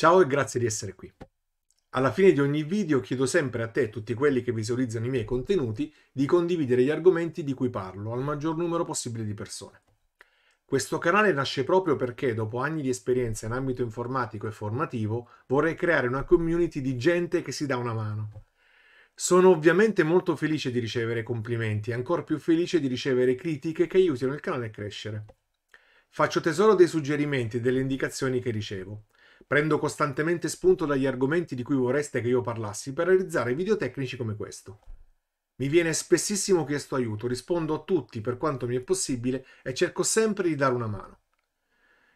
Ciao e grazie di essere qui. Alla fine di ogni video chiedo sempre a te e tutti quelli che visualizzano i miei contenuti di condividere gli argomenti di cui parlo al maggior numero possibile di persone. Questo canale nasce proprio perché, dopo anni di esperienza in ambito informatico e formativo, vorrei creare una community di gente che si dà una mano. Sono ovviamente molto felice di ricevere complimenti e ancora più felice di ricevere critiche che aiutino il canale a crescere. Faccio tesoro dei suggerimenti e delle indicazioni che ricevo. Prendo costantemente spunto dagli argomenti di cui vorreste che io parlassi per realizzare video tecnici come questo. Mi viene spessissimo chiesto aiuto, rispondo a tutti per quanto mi è possibile e cerco sempre di dare una mano.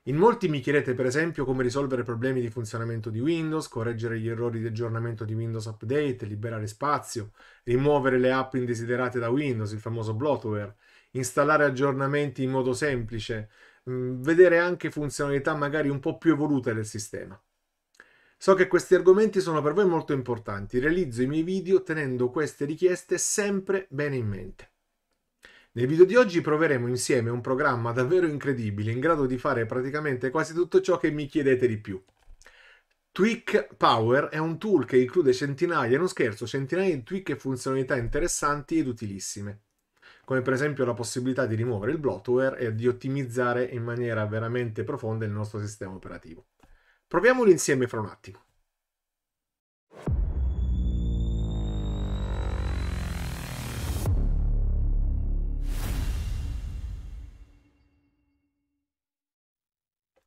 In molti mi chiedete per esempio come risolvere problemi di funzionamento di Windows, correggere gli errori di aggiornamento di Windows Update, liberare spazio, rimuovere le app indesiderate da Windows, il famoso bloatware, installare aggiornamenti in modo semplice, Mm, vedere anche funzionalità magari un po' più evolute del sistema. So che questi argomenti sono per voi molto importanti, realizzo i miei video tenendo queste richieste sempre bene in mente. Nel video di oggi proveremo insieme un programma davvero incredibile in grado di fare praticamente quasi tutto ciò che mi chiedete di più. Tweak Power è un tool che include centinaia, non scherzo, centinaia di tweak e funzionalità interessanti ed utilissime come per esempio la possibilità di rimuovere il bloatware e di ottimizzare in maniera veramente profonda il nostro sistema operativo. Proviamolo insieme fra un attimo.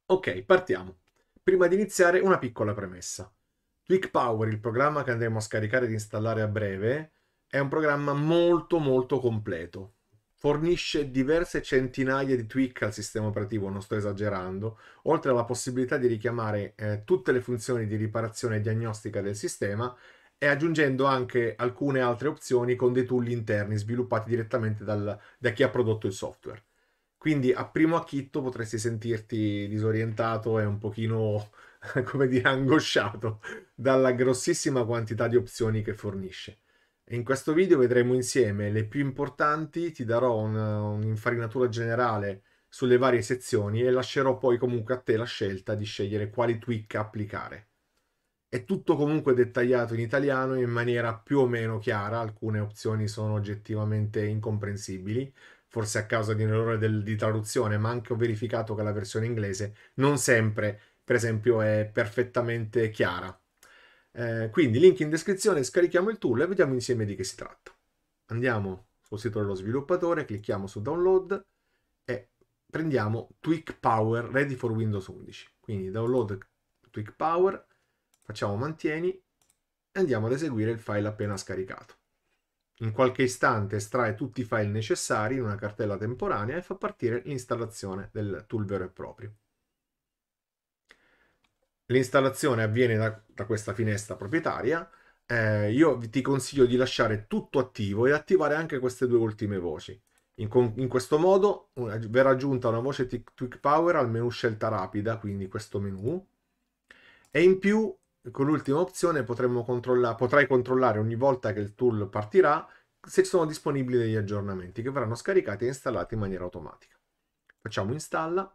Ok, partiamo. Prima di iniziare una piccola premessa. Click Power, il programma che andremo a scaricare ed installare a breve, è un programma molto molto completo. Fornisce diverse centinaia di tweak al sistema operativo, non sto esagerando, oltre alla possibilità di richiamare eh, tutte le funzioni di riparazione e diagnostica del sistema e aggiungendo anche alcune altre opzioni con dei tool interni sviluppati direttamente dal, da chi ha prodotto il software. Quindi a primo acchitto potresti sentirti disorientato e un pochino, come dire, angosciato dalla grossissima quantità di opzioni che fornisce. In questo video vedremo insieme le più importanti, ti darò un'infarinatura un generale sulle varie sezioni e lascerò poi comunque a te la scelta di scegliere quali tweak applicare. È tutto comunque dettagliato in italiano in maniera più o meno chiara, alcune opzioni sono oggettivamente incomprensibili, forse a causa di un errore del, di traduzione, ma anche ho verificato che la versione inglese non sempre, per esempio, è perfettamente chiara. Eh, quindi link in descrizione, scarichiamo il tool e vediamo insieme di che si tratta. Andiamo sul sito dello sviluppatore, clicchiamo su download e prendiamo Tweak Power Ready for Windows 11. Quindi download Tweak Power, facciamo mantieni e andiamo ad eseguire il file appena scaricato. In qualche istante estrae tutti i file necessari in una cartella temporanea e fa partire l'installazione del tool vero e proprio. L'installazione avviene da, da questa finestra proprietaria. Eh, io ti consiglio di lasciare tutto attivo e attivare anche queste due ultime voci. In, in questo modo una, verrà aggiunta una voce Twig Power al menu scelta rapida, quindi questo menu. E in più, con l'ultima opzione, controlla, potrai controllare ogni volta che il tool partirà se sono disponibili degli aggiornamenti che verranno scaricati e installati in maniera automatica. Facciamo installa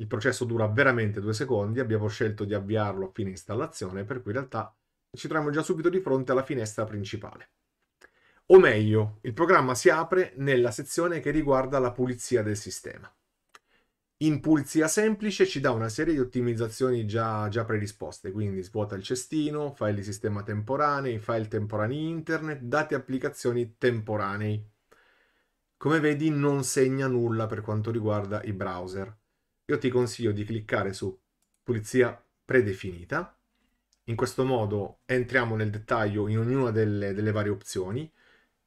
il processo dura veramente due secondi, abbiamo scelto di avviarlo a fine installazione, per cui in realtà ci troviamo già subito di fronte alla finestra principale. O meglio, il programma si apre nella sezione che riguarda la pulizia del sistema. In pulizia semplice ci dà una serie di ottimizzazioni già, già predisposte, quindi svuota il cestino, file di sistema temporanei, file temporanei internet, dati applicazioni temporanei. Come vedi non segna nulla per quanto riguarda i browser io ti consiglio di cliccare su pulizia predefinita. In questo modo entriamo nel dettaglio in ognuna delle, delle varie opzioni.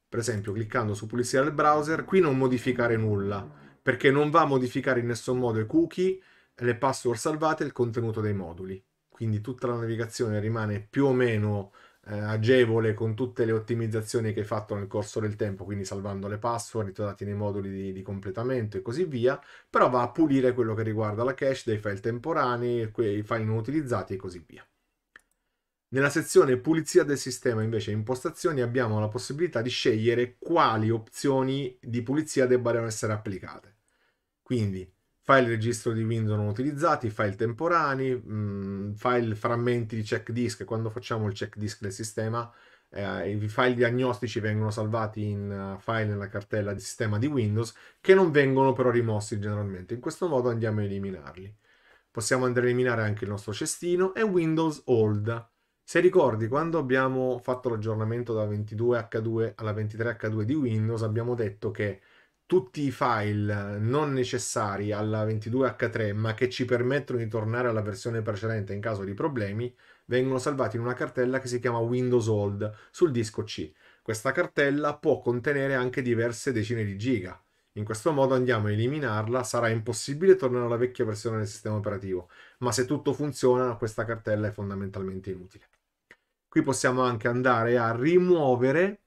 Per esempio, cliccando su pulizia del browser, qui non modificare nulla, perché non va a modificare in nessun modo i cookie, le password salvate e il contenuto dei moduli. Quindi tutta la navigazione rimane più o meno eh, agevole con tutte le ottimizzazioni che hai fatto nel corso del tempo, quindi salvando le password, ritornati nei moduli di, di, completamento e così via, però va a pulire quello che riguarda la cache dei file temporanei, quei file non utilizzati e così via. Nella sezione pulizia del sistema invece impostazioni abbiamo la possibilità di scegliere quali opzioni di pulizia debbano essere applicate. Quindi file registro di Windows non utilizzati, file temporanei, mm, file frammenti di check disk, quando facciamo il check disk del sistema eh, i file diagnostici vengono salvati in uh, file nella cartella di sistema di Windows che non vengono però rimossi generalmente, in questo modo andiamo a eliminarli. Possiamo andare a eliminare anche il nostro cestino e Windows Old. Se ricordi, quando abbiamo fatto l'aggiornamento da 22H2 alla 23H2 di Windows, abbiamo detto che tutti i file eh, non necessari alla 22H3 ma che ci permettono di tornare alla versione precedente in caso di problemi vengono salvati in una cartella che si chiama Windows Old sul disco C. Questa cartella può contenere anche diverse decine di giga. In questo modo andiamo a eliminarla, sarà impossibile tornare alla vecchia versione del sistema operativo, ma se tutto funziona questa cartella è fondamentalmente inutile. Qui possiamo anche andare a rimuovere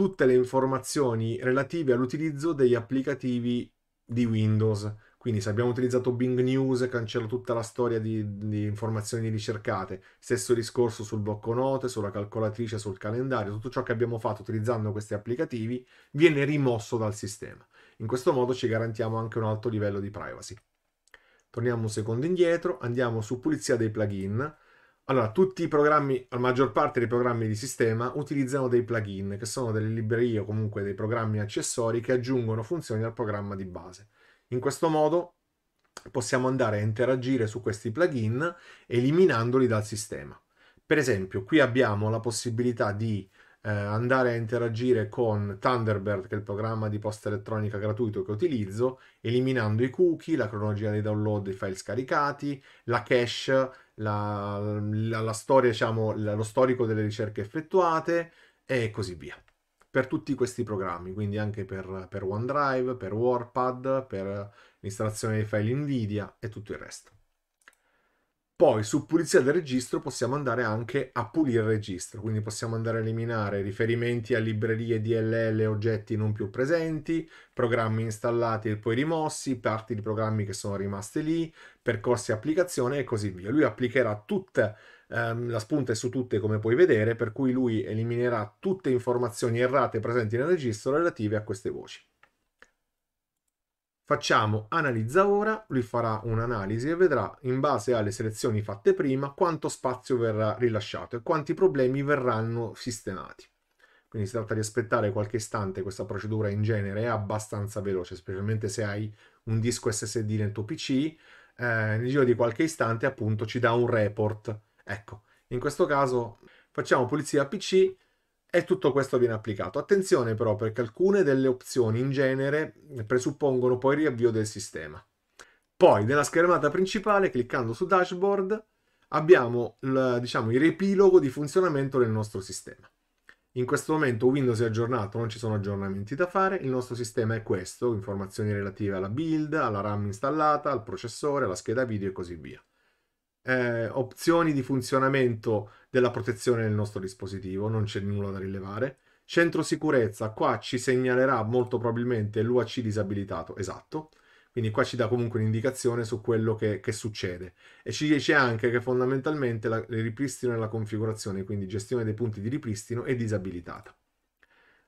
tutte le informazioni relative all'utilizzo degli applicativi di Windows. Quindi se abbiamo utilizzato Bing News cancello tutta la storia di, di, informazioni ricercate. Stesso discorso sul blocco note, sulla calcolatrice, sul calendario. Tutto ciò che abbiamo fatto utilizzando questi applicativi viene rimosso dal sistema. In questo modo ci garantiamo anche un alto livello di privacy. Torniamo un secondo indietro, andiamo su pulizia dei plugin allora, tutti i programmi, la maggior parte dei programmi di sistema utilizzano dei plugin, che sono delle librerie o comunque dei programmi accessori che aggiungono funzioni al programma di base. In questo modo possiamo andare a interagire su questi plugin eliminandoli dal sistema. Per esempio, qui abbiamo la possibilità di eh, andare a interagire con Thunderbird, che è il programma di posta elettronica gratuito che utilizzo, eliminando i cookie, la cronologia dei download dei file scaricati, la cache la, la, la storia, diciamo, la, lo storico delle ricerche effettuate e così via. Per tutti questi programmi, quindi anche per, per OneDrive, per WordPad, per l'installazione dei file NVIDIA e tutto il resto. Poi su pulizia del registro possiamo andare anche a pulire il registro, quindi possiamo andare a eliminare riferimenti a librerie DLL, oggetti non più presenti, programmi installati e poi rimossi, parti di programmi che sono rimaste lì, percorsi applicazione e così via. Lui applicherà tutta ehm, la spunta è su tutte come puoi vedere, per cui lui eliminerà tutte informazioni errate presenti nel registro relative a queste voci. Facciamo analizza ora, lui farà un'analisi e vedrà in base alle selezioni fatte prima quanto spazio verrà rilasciato e quanti problemi verranno sistemati. Quindi si tratta di aspettare qualche istante, questa procedura in genere è abbastanza veloce, specialmente se hai un disco SSD nel tuo PC, eh, nel giro di qualche istante appunto ci dà un report. Ecco, in questo caso facciamo pulizia PC, e tutto questo viene applicato. Attenzione però perché alcune delle opzioni in genere presuppongono poi il riavvio del sistema. Poi nella schermata principale, cliccando su dashboard, abbiamo il, diciamo, il riepilogo di funzionamento del nostro sistema. In questo momento Windows è aggiornato, non ci sono aggiornamenti da fare, il nostro sistema è questo, informazioni relative alla build, alla RAM installata, al processore, alla scheda video e così via. Eh, opzioni di funzionamento della protezione del nostro dispositivo, non c'è nulla da rilevare. Centro sicurezza, qua ci segnalerà molto probabilmente l'UAC disabilitato, esatto. Quindi qua ci dà comunque un'indicazione su quello che, che, succede. E ci dice anche che fondamentalmente la, il ripristino e la configurazione, quindi gestione dei punti di ripristino, è disabilitata.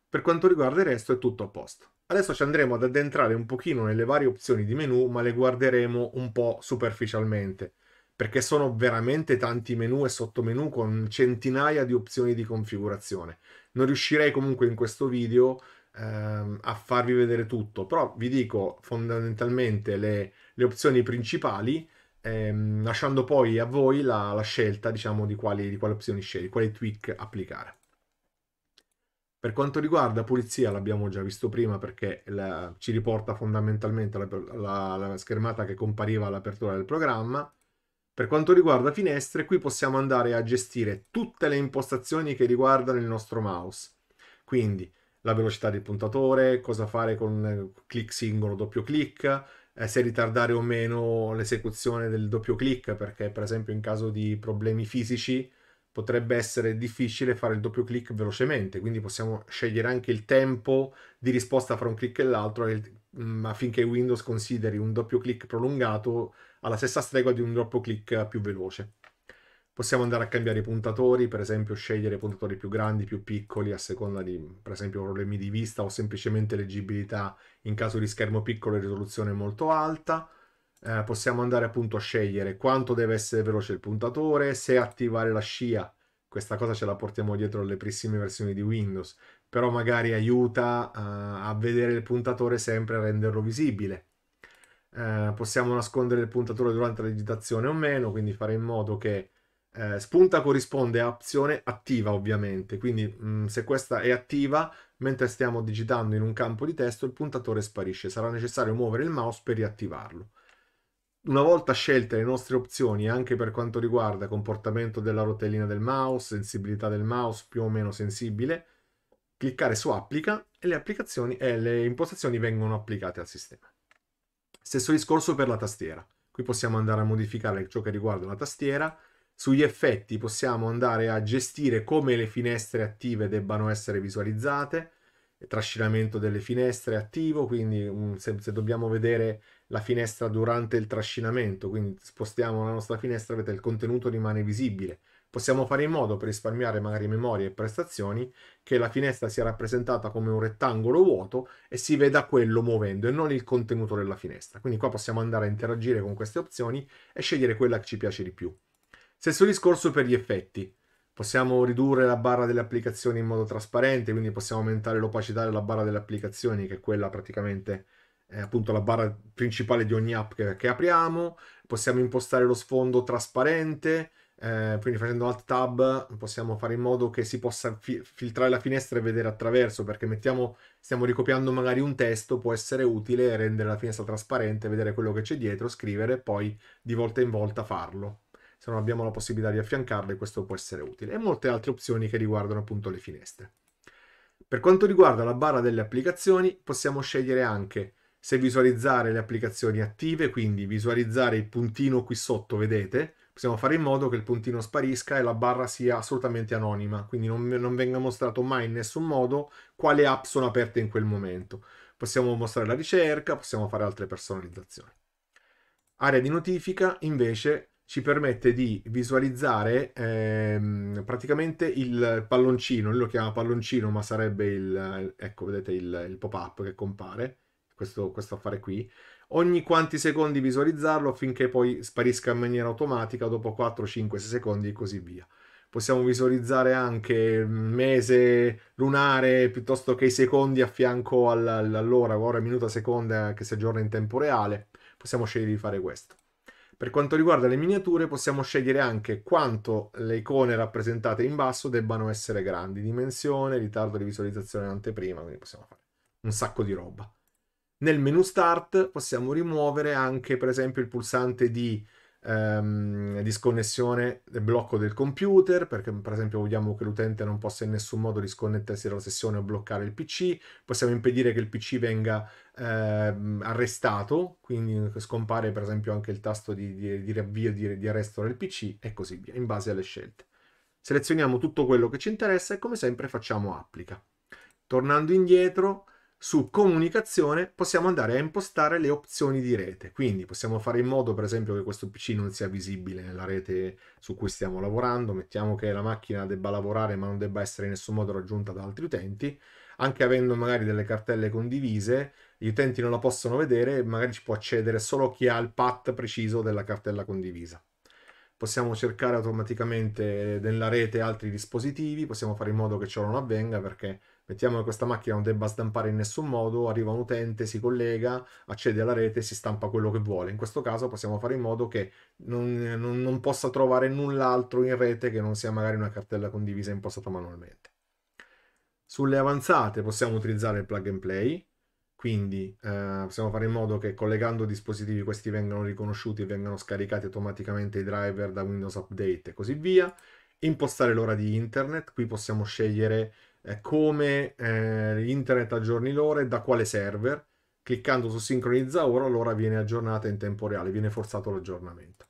Per quanto riguarda il resto è tutto a posto. Adesso ci andremo ad addentrare un pochino nelle varie opzioni di menu, ma le guarderemo un po' superficialmente perché sono veramente tanti menu e sottomenu con centinaia di opzioni di configurazione. Non riuscirei comunque in questo video ehm, a farvi vedere tutto, però vi dico fondamentalmente le, le opzioni principali, ehm, lasciando poi a voi la, la scelta diciamo, di quali, di quali opzioni scegliere, quali tweak applicare. Per quanto riguarda pulizia, l'abbiamo già visto prima perché la, ci riporta fondamentalmente la schermata che compariva all'apertura del programma per quanto riguarda finestre, qui possiamo andare a gestire tutte le impostazioni che riguardano il nostro mouse. Quindi la velocità del puntatore, cosa fare con eh, clic singolo, doppio clic, eh, se ritardare o meno l'esecuzione del doppio clic, perché per esempio in caso di problemi fisici potrebbe essere difficile fare il doppio clic velocemente, quindi possiamo scegliere anche il tempo di risposta fra un clic e l'altro mm, affinché Windows consideri un doppio clic prolungato alla stessa stregua di un drop click più veloce. Possiamo andare a cambiare i puntatori, per esempio scegliere puntatori più grandi, più piccoli, a seconda di, per esempio, problemi di vista o semplicemente leggibilità in caso di schermo piccolo e risoluzione molto alta. Eh, possiamo andare appunto a scegliere quanto deve essere veloce il puntatore, se attivare la scia, questa cosa ce la portiamo dietro alle prossime versioni di Windows, però magari aiuta uh, a vedere il puntatore sempre a renderlo visibile eh, possiamo nascondere il puntatore durante la digitazione o meno, quindi fare in modo che eh, spunta corrisponde a opzione attiva ovviamente, quindi mh, mm, se questa è attiva, mentre stiamo digitando in un campo di testo, il puntatore sparisce, sarà necessario muovere il mouse per riattivarlo. Una volta scelte le nostre opzioni anche per quanto riguarda comportamento della rotellina del mouse, sensibilità del mouse più o meno sensibile, cliccare su applica e le, le impostazioni vengono applicate al sistema. Stesso discorso per la tastiera. Qui possiamo andare a modificare ciò che riguarda la tastiera. Sugli effetti possiamo andare a gestire come le finestre attive debbano essere visualizzate, trascinamento delle finestre attivo, quindi se, se dobbiamo vedere la finestra durante il trascinamento, quindi spostiamo la nostra finestra, vedete, il contenuto rimane visibile. Possiamo fare in modo per risparmiare magari memoria e prestazioni che la finestra sia rappresentata come un rettangolo vuoto e si veda quello muovendo e non il contenuto della finestra. Quindi qua possiamo andare a interagire con queste opzioni e scegliere quella che ci piace di più. Stesso discorso per gli effetti. Possiamo ridurre la barra delle applicazioni in modo trasparente, quindi possiamo aumentare l'opacità della barra delle applicazioni, che è quella praticamente è eh, appunto la barra principale di ogni app che, che apriamo. Possiamo impostare lo sfondo trasparente, eh, quindi facendo alt tab possiamo fare in modo che si possa fi filtrare la finestra e vedere attraverso perché mettiamo, stiamo ricopiando magari un testo può essere utile rendere la finestra trasparente vedere quello che c'è dietro scrivere e poi di volta in volta farlo se non abbiamo la possibilità di affiancarle questo può essere utile e molte altre opzioni che riguardano appunto le finestre per quanto riguarda la barra delle applicazioni possiamo scegliere anche se visualizzare le applicazioni attive quindi visualizzare il puntino qui sotto vedete possiamo fare in modo che il puntino sparisca e la barra sia assolutamente anonima, quindi non, non venga mostrato mai in nessun modo quale app sono aperte in quel momento. Possiamo mostrare la ricerca, possiamo fare altre personalizzazioni. Area di notifica invece ci permette di visualizzare ehm, praticamente il palloncino, lui lo chiama palloncino ma sarebbe il, ecco vedete il, il pop-up che compare, questo, questo affare qui, ogni quanti secondi visualizzarlo affinché poi sparisca in maniera automatica dopo 4, 5, 6 secondi e così via possiamo visualizzare anche mm, mese lunare piuttosto che i secondi a fianco all'ora, ora, minuto, seconda che si aggiorna in tempo reale, possiamo scegliere di fare questo. Per quanto riguarda le miniature possiamo scegliere anche quanto le icone rappresentate in basso debbano essere grandi, dimensione, ritardo di visualizzazione anteprima, quindi possiamo fare un sacco di roba. Nel menu Start possiamo rimuovere anche, per esempio, il pulsante di ehm, disconnessione del blocco del computer, perché per esempio vogliamo che l'utente non possa in nessun modo disconnettersi dalla sessione o bloccare il PC, possiamo impedire che il PC venga ehm, arrestato, quindi scompare per esempio anche il tasto di, di, di riavvio, di, di arresto del PC e così via, in base alle scelte. Selezioniamo tutto quello che ci interessa e come sempre facciamo applica. Tornando indietro su comunicazione possiamo andare a impostare le opzioni di rete, quindi possiamo fare in modo per esempio che questo PC non sia visibile nella rete su cui stiamo lavorando, mettiamo che la macchina debba lavorare ma non debba essere in nessun modo raggiunta da altri utenti, anche avendo magari delle cartelle condivise, gli utenti non la possono vedere, magari ci può accedere solo chi ha il path preciso della cartella condivisa. Possiamo cercare automaticamente nella rete altri dispositivi, possiamo fare in modo che ciò non avvenga perché Mettiamo che questa macchina non debba stampare in nessun modo, arriva un utente, si collega, accede alla rete e si stampa quello che vuole. In questo caso possiamo fare in modo che non, non, non possa trovare null'altro in rete che non sia magari una cartella condivisa impostata manualmente. Sulle avanzate possiamo utilizzare il plug and play, quindi eh, possiamo fare in modo che collegando dispositivi questi vengano riconosciuti e vengano scaricati automaticamente i driver da Windows Update e così via. Impostare l'ora di internet, qui possiamo scegliere come eh, internet aggiorni l'ora e da quale server. Cliccando su sincronizza ora, l'ora viene aggiornata in tempo reale, viene forzato l'aggiornamento.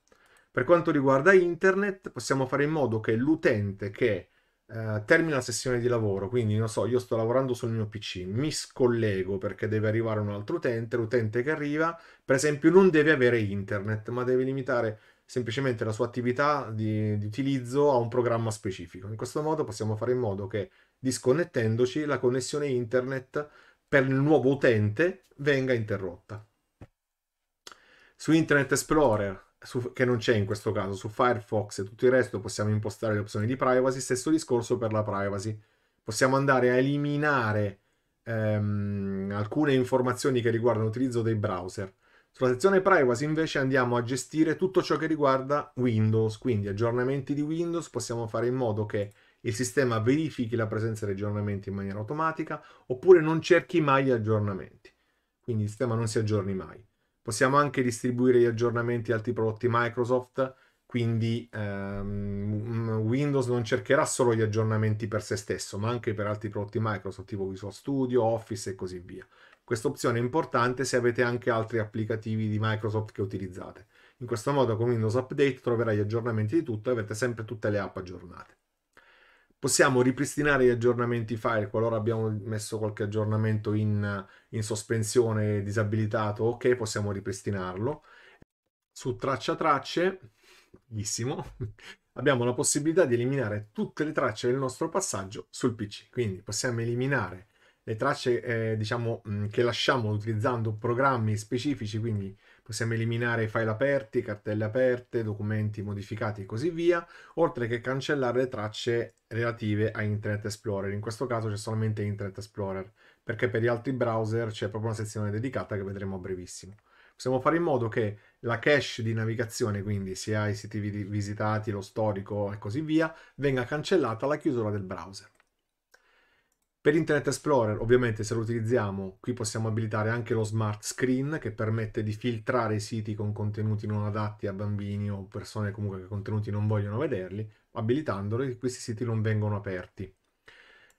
Per quanto riguarda internet, possiamo fare in modo che l'utente che eh, termina la sessione di lavoro, quindi non so, io sto lavorando sul mio PC, mi scollego perché deve arrivare un altro utente, l'utente che arriva, per esempio, non deve avere internet, ma deve limitare semplicemente la sua attività di, di, utilizzo a un programma specifico. In questo modo possiamo fare in modo che disconnettendoci la connessione internet per il nuovo utente venga interrotta. Su Internet Explorer, su, che non c'è in questo caso, su Firefox e tutto il resto possiamo impostare le opzioni di privacy, stesso discorso per la privacy. Possiamo andare a eliminare ehm, alcune informazioni che riguardano l'utilizzo dei browser. Sulla sezione privacy invece andiamo a gestire tutto ciò che riguarda Windows, quindi aggiornamenti di Windows, possiamo fare in modo che il sistema verifichi la presenza di aggiornamenti in maniera automatica oppure non cerchi mai gli aggiornamenti. Quindi il sistema non si aggiorni mai. Possiamo anche distribuire gli aggiornamenti a altri prodotti Microsoft, quindi ehm, Windows non cercherà solo gli aggiornamenti per se stesso, ma anche per altri prodotti Microsoft tipo Visual Studio, Office e così via. Questa opzione è importante se avete anche altri applicativi di Microsoft che utilizzate. In questo modo con Windows Update troverai gli aggiornamenti di tutto e avete sempre tutte le app aggiornate possiamo ripristinare gli aggiornamenti file qualora abbiamo messo qualche aggiornamento in, in sospensione, disabilitato, ok, possiamo ripristinarlo. Su traccia tracce, bellissimo, abbiamo la possibilità di eliminare tutte le tracce del nostro passaggio sul PC, quindi possiamo eliminare le tracce eh, diciamo, che lasciamo utilizzando programmi specifici, quindi Possiamo eliminare i file aperti, cartelle aperte, documenti modificati e così via, oltre che cancellare le tracce relative a Internet Explorer. In questo caso c'è solamente Internet Explorer, perché per gli altri browser c'è proprio una sezione dedicata che vedremo a brevissimo. Possiamo fare in modo che la cache di navigazione, quindi sia i siti visitati, lo storico e così via, venga cancellata alla chiusura del browser. Per Internet Explorer, ovviamente, se lo utilizziamo, qui possiamo abilitare anche lo smart screen che permette di filtrare i siti con contenuti non adatti a bambini o persone comunque che contenuti non vogliono vederli, abilitandoli questi siti non vengono aperti.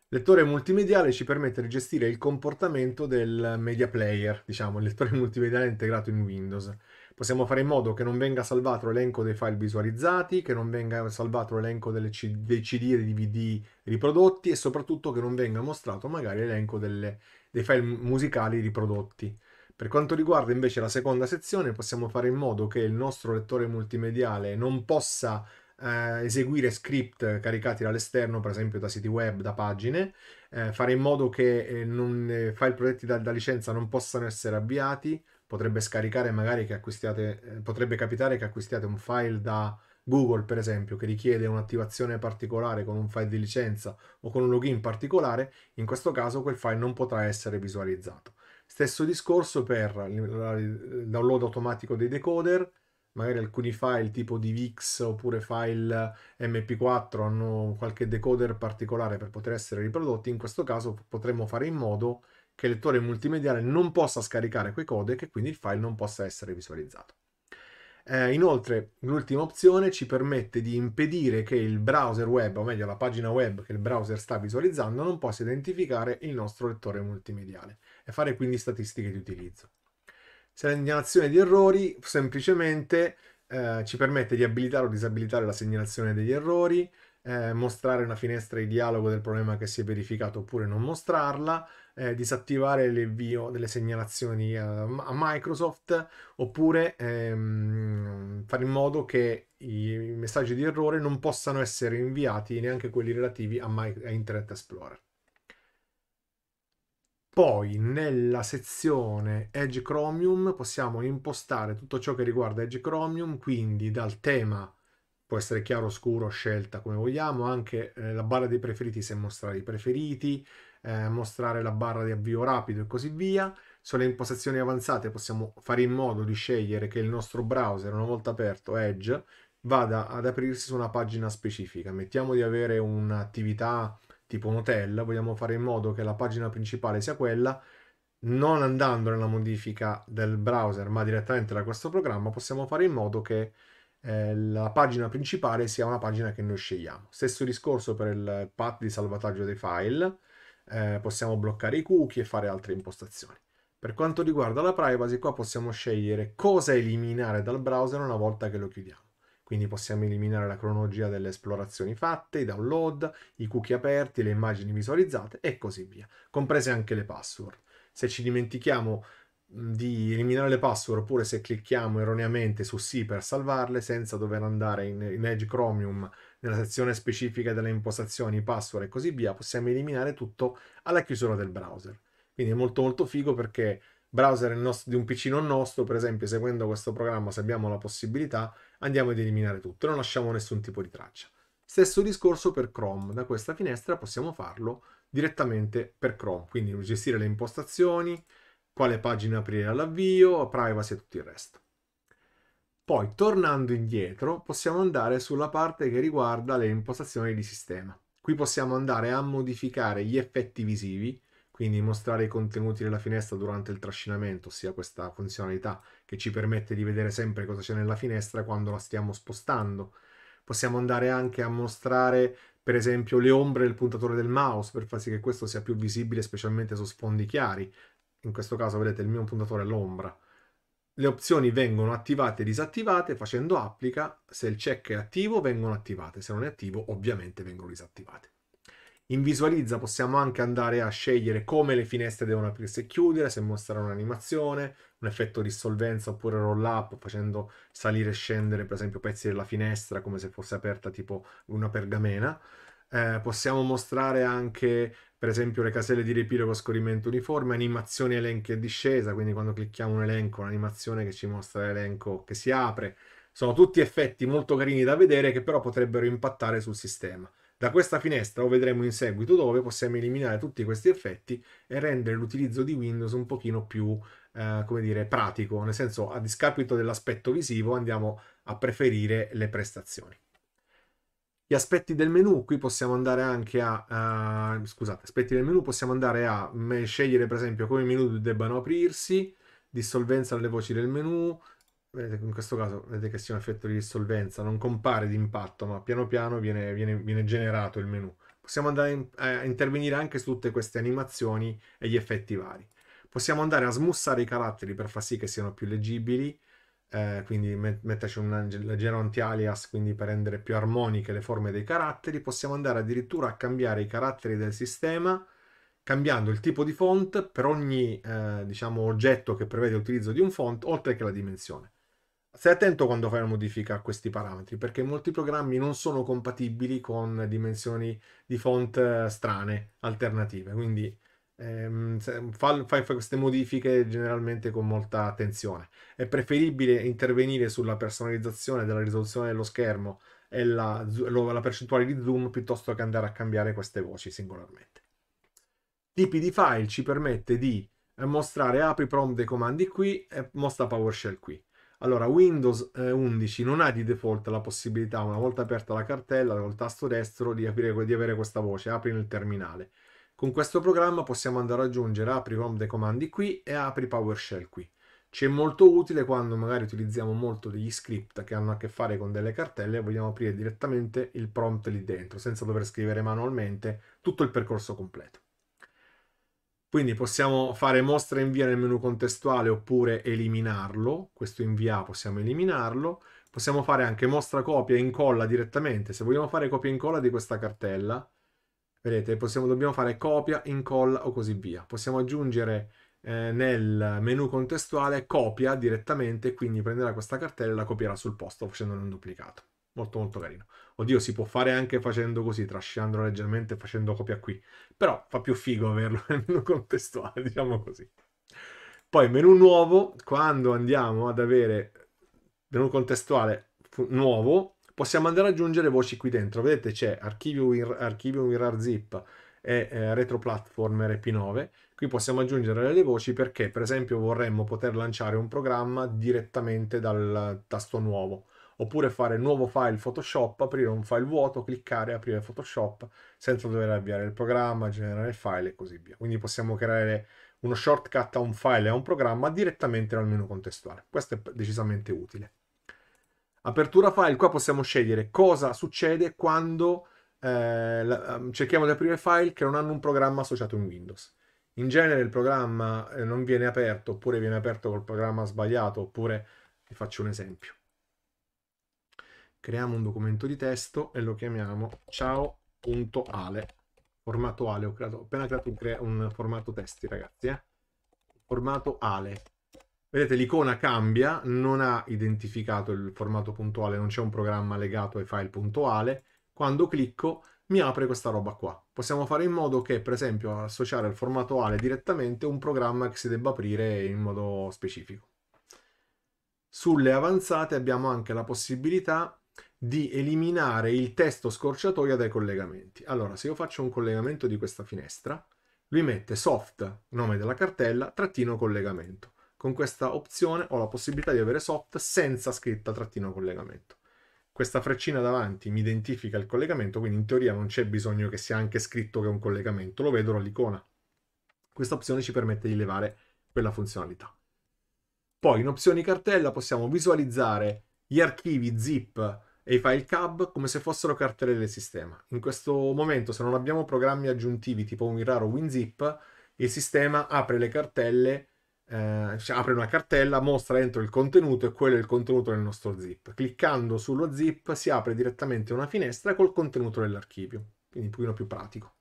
Lettore multimediale ci permette di gestire il comportamento del media player, diciamo, il lettore multimediale integrato in Windows. Possiamo fare in modo che non venga salvato l'elenco dei file visualizzati, che non venga salvato l'elenco C- dei CD e DVD riprodotti e soprattutto che non venga mostrato magari l'elenco delle, dei file musicali riprodotti. Per quanto riguarda invece la seconda sezione, possiamo fare in modo che il nostro lettore multimediale non possa eh, eseguire script caricati dall'esterno, per esempio da siti web, da pagine, eh, fare in modo che eh, non, eh, file protetti da, da, licenza non possano essere avviati, potrebbe scaricare magari che acquistiate, eh, potrebbe capitare che acquistiate un file da Google per esempio che richiede un'attivazione particolare con un file di licenza o con un login particolare, in questo caso quel file non potrà essere visualizzato. Stesso discorso per il download automatico dei decoder, magari alcuni file tipo DVX oppure file MP4 hanno qualche decoder particolare per poter essere riprodotti, in questo caso potremmo fare in modo che il lettore multimediale non possa scaricare quei codec e quindi il file non possa essere visualizzato. Eh, inoltre, l'ultima opzione ci permette di impedire che il browser web, o meglio la pagina web che il browser sta visualizzando, non possa identificare il nostro lettore multimediale e fare quindi statistiche di utilizzo. Segnalazione di errori semplicemente eh, ci permette di abilitare o disabilitare la segnalazione degli errori, eh, mostrare una finestra di dialogo del problema che si è verificato oppure non mostrarla, eh, disattivare l'invio delle segnalazioni a, a Microsoft oppure ehm, fare in modo che i messaggi di errore non possano essere inviati neanche quelli relativi a, My, a Internet Explorer. Poi nella sezione Edge Chromium possiamo impostare tutto ciò che riguarda Edge Chromium, quindi dal tema può essere chiaro, scuro, scelta come vogliamo, anche eh, la barra dei preferiti se mostrare i preferiti, eh, mostrare la barra di avvio rapido e così via. Sulle impostazioni avanzate possiamo fare in modo di scegliere che il nostro browser, una volta aperto Edge, vada ad aprirsi su una pagina specifica. Mettiamo di avere un'attività tipo un hotel, vogliamo fare in modo che la pagina principale sia quella, non andando nella modifica del browser, ma direttamente da questo programma, possiamo fare in modo che eh, la pagina principale sia una pagina che noi scegliamo. Stesso discorso per il path di salvataggio dei file, eh, possiamo bloccare i cookie e fare altre impostazioni. Per quanto riguarda la privacy, qua possiamo scegliere cosa eliminare dal browser una volta che lo chiudiamo. Quindi possiamo eliminare la cronologia delle esplorazioni fatte, i download, i cookie aperti, le immagini visualizzate e così via, comprese anche le password. Se ci dimentichiamo di eliminare le password oppure se clicchiamo erroneamente su sì per salvarle senza dover andare in, in Edge Chromium nella sezione specifica delle impostazioni, password e così via, possiamo eliminare tutto alla chiusura del browser. Quindi è molto molto figo perché browser nostro, di un PC non nostro, per esempio, seguendo questo programma, se abbiamo la possibilità, andiamo ad eliminare tutto, non lasciamo nessun tipo di traccia. Stesso discorso per Chrome, da questa finestra possiamo farlo direttamente per Chrome, quindi gestire le impostazioni, quale pagina aprire all'avvio, privacy e tutto il resto. Poi, tornando indietro, possiamo andare sulla parte che riguarda le impostazioni di sistema. Qui possiamo andare a modificare gli effetti visivi, quindi mostrare i contenuti della finestra durante il trascinamento, ossia questa funzionalità che ci permette di vedere sempre cosa c'è nella finestra quando la stiamo spostando. Possiamo andare anche a mostrare, per esempio, le ombre del puntatore del mouse per far sì che questo sia più visibile, specialmente su sfondi chiari. In questo caso, vedete, il mio puntatore è l'ombra le opzioni vengono attivate e disattivate facendo applica, se il check è attivo vengono attivate, se non è attivo ovviamente vengono disattivate. In visualizza possiamo anche andare a scegliere come le finestre devono aprirsi e chiudere, se mostrare un'animazione, un effetto dissolvenza oppure roll up facendo salire e scendere per esempio pezzi della finestra come se fosse aperta tipo una pergamena. Eh, possiamo mostrare anche per esempio le caselle di ripiro con scorrimento uniforme, animazioni elenchi e discesa, quindi quando clicchiamo un elenco, un'animazione che ci mostra l'elenco che si apre. Sono tutti effetti molto carini da vedere che però potrebbero impattare sul sistema. Da questa finestra, lo vedremo in seguito dove, possiamo eliminare tutti questi effetti e rendere l'utilizzo di Windows un pochino più, eh, come dire, pratico, nel senso a discapito dell'aspetto visivo andiamo a preferire le prestazioni gli aspetti del menu, qui possiamo andare anche a, uh, scusate, aspetti del menu, possiamo andare a mh, scegliere per esempio come i menu debbano aprirsi, dissolvenza delle voci del menu, vedete in questo caso vedete che sia un effetto di dissolvenza, non compare d'impatto ma piano piano viene, viene, viene generato il menu. Possiamo andare in, a intervenire anche su tutte queste animazioni e gli effetti vari. Possiamo andare a smussare i caratteri per far sì che siano più leggibili, eh, quindi met- metterci un leggero anti-alias quindi per rendere più armoniche le forme dei caratteri, possiamo andare addirittura a cambiare i caratteri del sistema cambiando il tipo di font per ogni eh, diciamo, oggetto che prevede l'utilizzo di un font, oltre che la dimensione. Stai attento quando fai una modifica a questi parametri, perché molti programmi non sono compatibili con dimensioni di font eh, strane, alternative, quindi Ehm, fai fa queste modifiche generalmente con molta attenzione. È preferibile intervenire sulla personalizzazione della risoluzione dello schermo e la, la percentuale di zoom piuttosto che andare a cambiare queste voci singolarmente. Tipi di file ci permette di eh, mostrare apri prompt dei comandi qui e mostra PowerShell qui. Allora, Windows 11 eh, non ha di default la possibilità, una volta aperta la cartella, col tasto destro, di, aprire, di avere questa voce, apri nel terminale. Con questo programma possiamo andare a aggiungere apri ROM dei comandi qui e apri PowerShell qui. Ci è molto utile quando magari utilizziamo molto degli script che hanno a che fare con delle cartelle e vogliamo aprire direttamente il prompt lì dentro, senza dover scrivere manualmente tutto il percorso completo. Quindi possiamo fare mostra invia nel menu contestuale oppure eliminarlo, questo invia possiamo eliminarlo, possiamo fare anche mostra copia e incolla direttamente, se vogliamo fare copia e incolla di questa cartella, Vedete, possiamo, dobbiamo fare copia, incolla o così via. Possiamo aggiungere eh, nel menu contestuale copia direttamente, quindi prenderà questa cartella e la copierà sul posto facendone un duplicato. Molto molto carino. Oddio, si può fare anche facendo così, trascinandolo leggermente e facendo copia qui. Però fa più figo averlo nel menu contestuale, diciamo così. Poi menu nuovo, quando andiamo ad avere menu contestuale nuovo, possiamo andare ad aggiungere voci qui dentro. Vedete c'è archivio, archivio WinRAR zip e eh, retro platform RP9. Qui possiamo aggiungere le voci perché per esempio vorremmo poter lanciare un programma direttamente dal tasto nuovo oppure fare nuovo file Photoshop, aprire un file vuoto, cliccare, aprire Photoshop senza dover avviare il programma, generare il file e così via. Quindi possiamo creare uno shortcut a un file e a un programma direttamente dal menu contestuale. Questo è decisamente utile. Apertura file, qua possiamo scegliere cosa succede quando eh, ehm, cerchiamo di aprire file che non hanno un programma associato in Windows. In genere il programma eh, non viene aperto, oppure viene aperto col programma sbagliato, oppure vi faccio un esempio. Creiamo un documento di testo e lo chiamiamo ciao.ale, formato ale, ho, creato, ho appena creato un, un formato testi ragazzi, eh? formato ale, Vedete, l'icona cambia, non ha identificato il formato puntuale, non c'è un programma legato ai file puntuale. Quando clicco mi apre questa roba qua. Possiamo fare in modo che, per esempio, associare al formato Ale direttamente un programma che si debba aprire in modo specifico. Sulle avanzate abbiamo anche la possibilità di eliminare il testo scorciatoia dai collegamenti. Allora, se io faccio un collegamento di questa finestra, lui mette soft, nome della cartella, trattino collegamento. Con questa opzione ho la possibilità di avere soft senza scritta trattino collegamento. Questa freccina davanti mi identifica il collegamento, quindi in teoria non c'è bisogno che sia anche scritto che è un collegamento, lo vedo all'icona. Questa opzione ci permette di levare quella funzionalità. Poi in opzioni cartella possiamo visualizzare gli archivi zip e i file cab come se fossero cartelle del sistema. In questo momento, se non abbiamo programmi aggiuntivi tipo un raro WinZip, il sistema apre le cartelle eh, apre una cartella, mostra dentro il contenuto e quello è il contenuto del nostro zip. Cliccando sullo zip si apre direttamente una finestra col contenuto dell'archivio, quindi un pochino più pratico.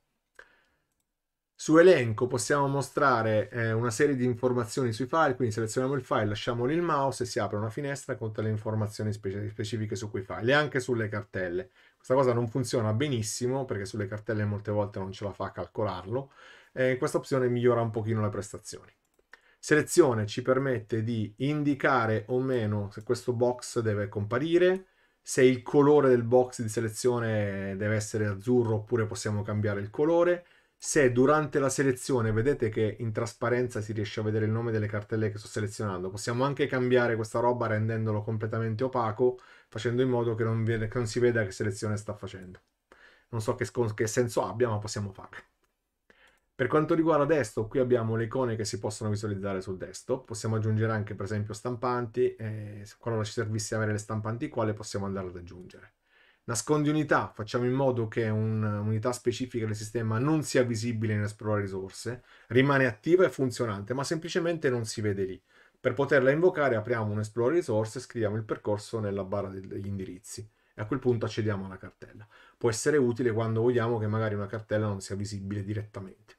Su elenco possiamo mostrare eh, una serie di informazioni sui file, quindi selezioniamo il file, lasciamo il mouse e si apre una finestra con tutte le informazioni specifiche su quei file e anche sulle cartelle. Questa cosa non funziona benissimo perché sulle cartelle molte volte non ce la fa a calcolarlo eh, questa opzione migliora un pochino le prestazioni selezione ci permette di indicare o meno se questo box deve comparire, se il colore del box di selezione deve essere azzurro oppure possiamo cambiare il colore, se durante la selezione vedete che in trasparenza si riesce a vedere il nome delle cartelle che sto selezionando, possiamo anche cambiare questa roba rendendolo completamente opaco, facendo in modo che non, vede, che non si veda che selezione sta facendo. Non so che, che senso abbia, ma possiamo farlo. Per quanto riguarda desktop, qui abbiamo le icone che si possono visualizzare sul desktop, possiamo aggiungere anche per esempio stampanti, eh, qualora ci servisse avere le stampanti qua le possiamo andare ad aggiungere. Nascondi unità, facciamo in modo che un'unità specifica del sistema non sia visibile in esplorare risorse, rimane attiva e funzionante, ma semplicemente non si vede lì. Per poterla invocare apriamo un esplorare risorse e scriviamo il percorso nella barra degli indirizzi e a quel punto accediamo alla cartella. Può essere utile quando vogliamo che magari una cartella non sia visibile direttamente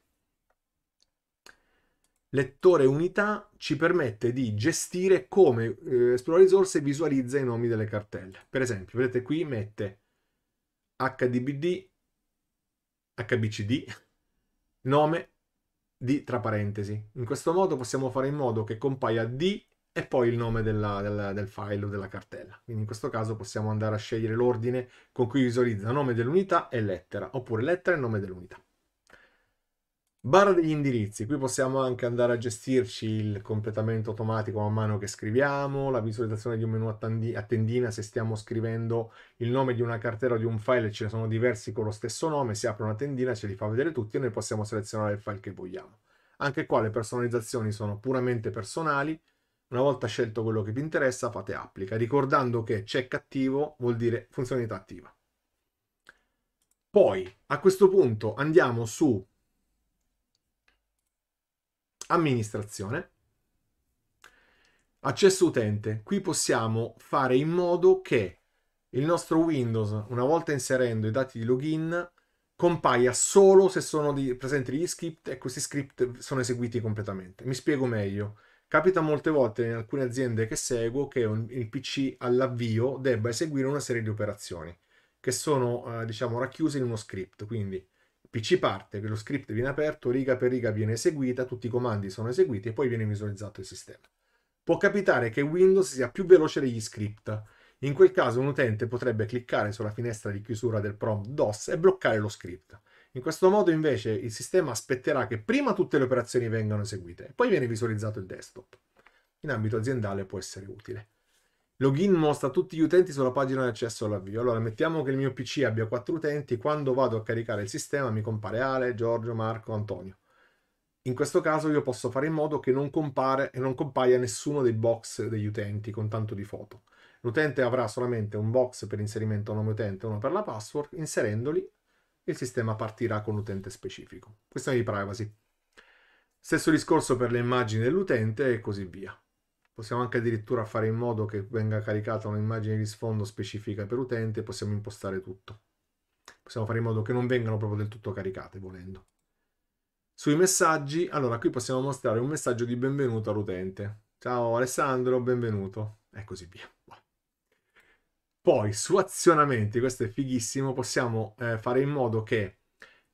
lettore unità ci permette di gestire come eh, Esplora Risorse visualizza i nomi delle cartelle. Per esempio, vedete qui mette HDBD, HBCD, nome di tra parentesi. In questo modo possiamo fare in modo che compaia D e poi il nome della, della, del file o della cartella. Quindi in questo caso possiamo andare a scegliere l'ordine con cui visualizza nome dell'unità e lettera, oppure lettera e nome dell'unità. Barra degli indirizzi, qui possiamo anche andare a gestirci il completamento automatico man mano che scriviamo, la visualizzazione di un menu a tendina se stiamo scrivendo il nome di una cartella o di un file, e ce ne sono diversi con lo stesso nome, si apre una tendina, ce li fa vedere tutti e noi possiamo selezionare il file che vogliamo. Anche qua le personalizzazioni sono puramente personali, una volta scelto quello che vi interessa fate applica, ricordando che check attivo vuol dire funzionalità attiva. Poi a questo punto andiamo su amministrazione, accesso utente. Qui possiamo fare in modo che il nostro Windows, una volta inserendo i dati di login, compaia solo se sono di, presenti gli script e questi script sono eseguiti completamente. Mi spiego meglio. Capita molte volte in alcune aziende che seguo che un, il PC all'avvio debba eseguire una serie di operazioni che sono eh, diciamo racchiuse in uno script, quindi PC parte, lo script viene aperto, riga per riga viene eseguita, tutti i comandi sono eseguiti e poi viene visualizzato il sistema. Può capitare che Windows sia più veloce degli script. In quel caso un utente potrebbe cliccare sulla finestra di chiusura del prompt DOS e bloccare lo script. In questo modo invece il sistema aspetterà che prima tutte le operazioni vengano eseguite e poi viene visualizzato il desktop. In ambito aziendale può essere utile. Login mostra tutti gli utenti sulla pagina di accesso all'avvio. Allora, mettiamo che il mio PC abbia 4 utenti, quando vado a caricare il sistema mi compare Ale, Giorgio, Marco, Antonio. In questo caso io posso fare in modo che non, compare, e non compaia nessuno dei box degli utenti con tanto di foto. L'utente avrà solamente un box per inserimento nome utente e uno per la password, inserendoli il sistema partirà con l'utente specifico. Questione di privacy. Stesso discorso per le immagini dell'utente e così via possiamo anche addirittura fare in modo che venga caricata un'immagine di sfondo specifica per utente, e possiamo impostare tutto. Possiamo fare in modo che non vengano proprio del tutto caricate, volendo. Sui messaggi, allora qui possiamo mostrare un messaggio di benvenuto all'utente. Ciao Alessandro, benvenuto, e così via. Poi su azionamenti, questo è fighissimo, possiamo eh, fare in modo che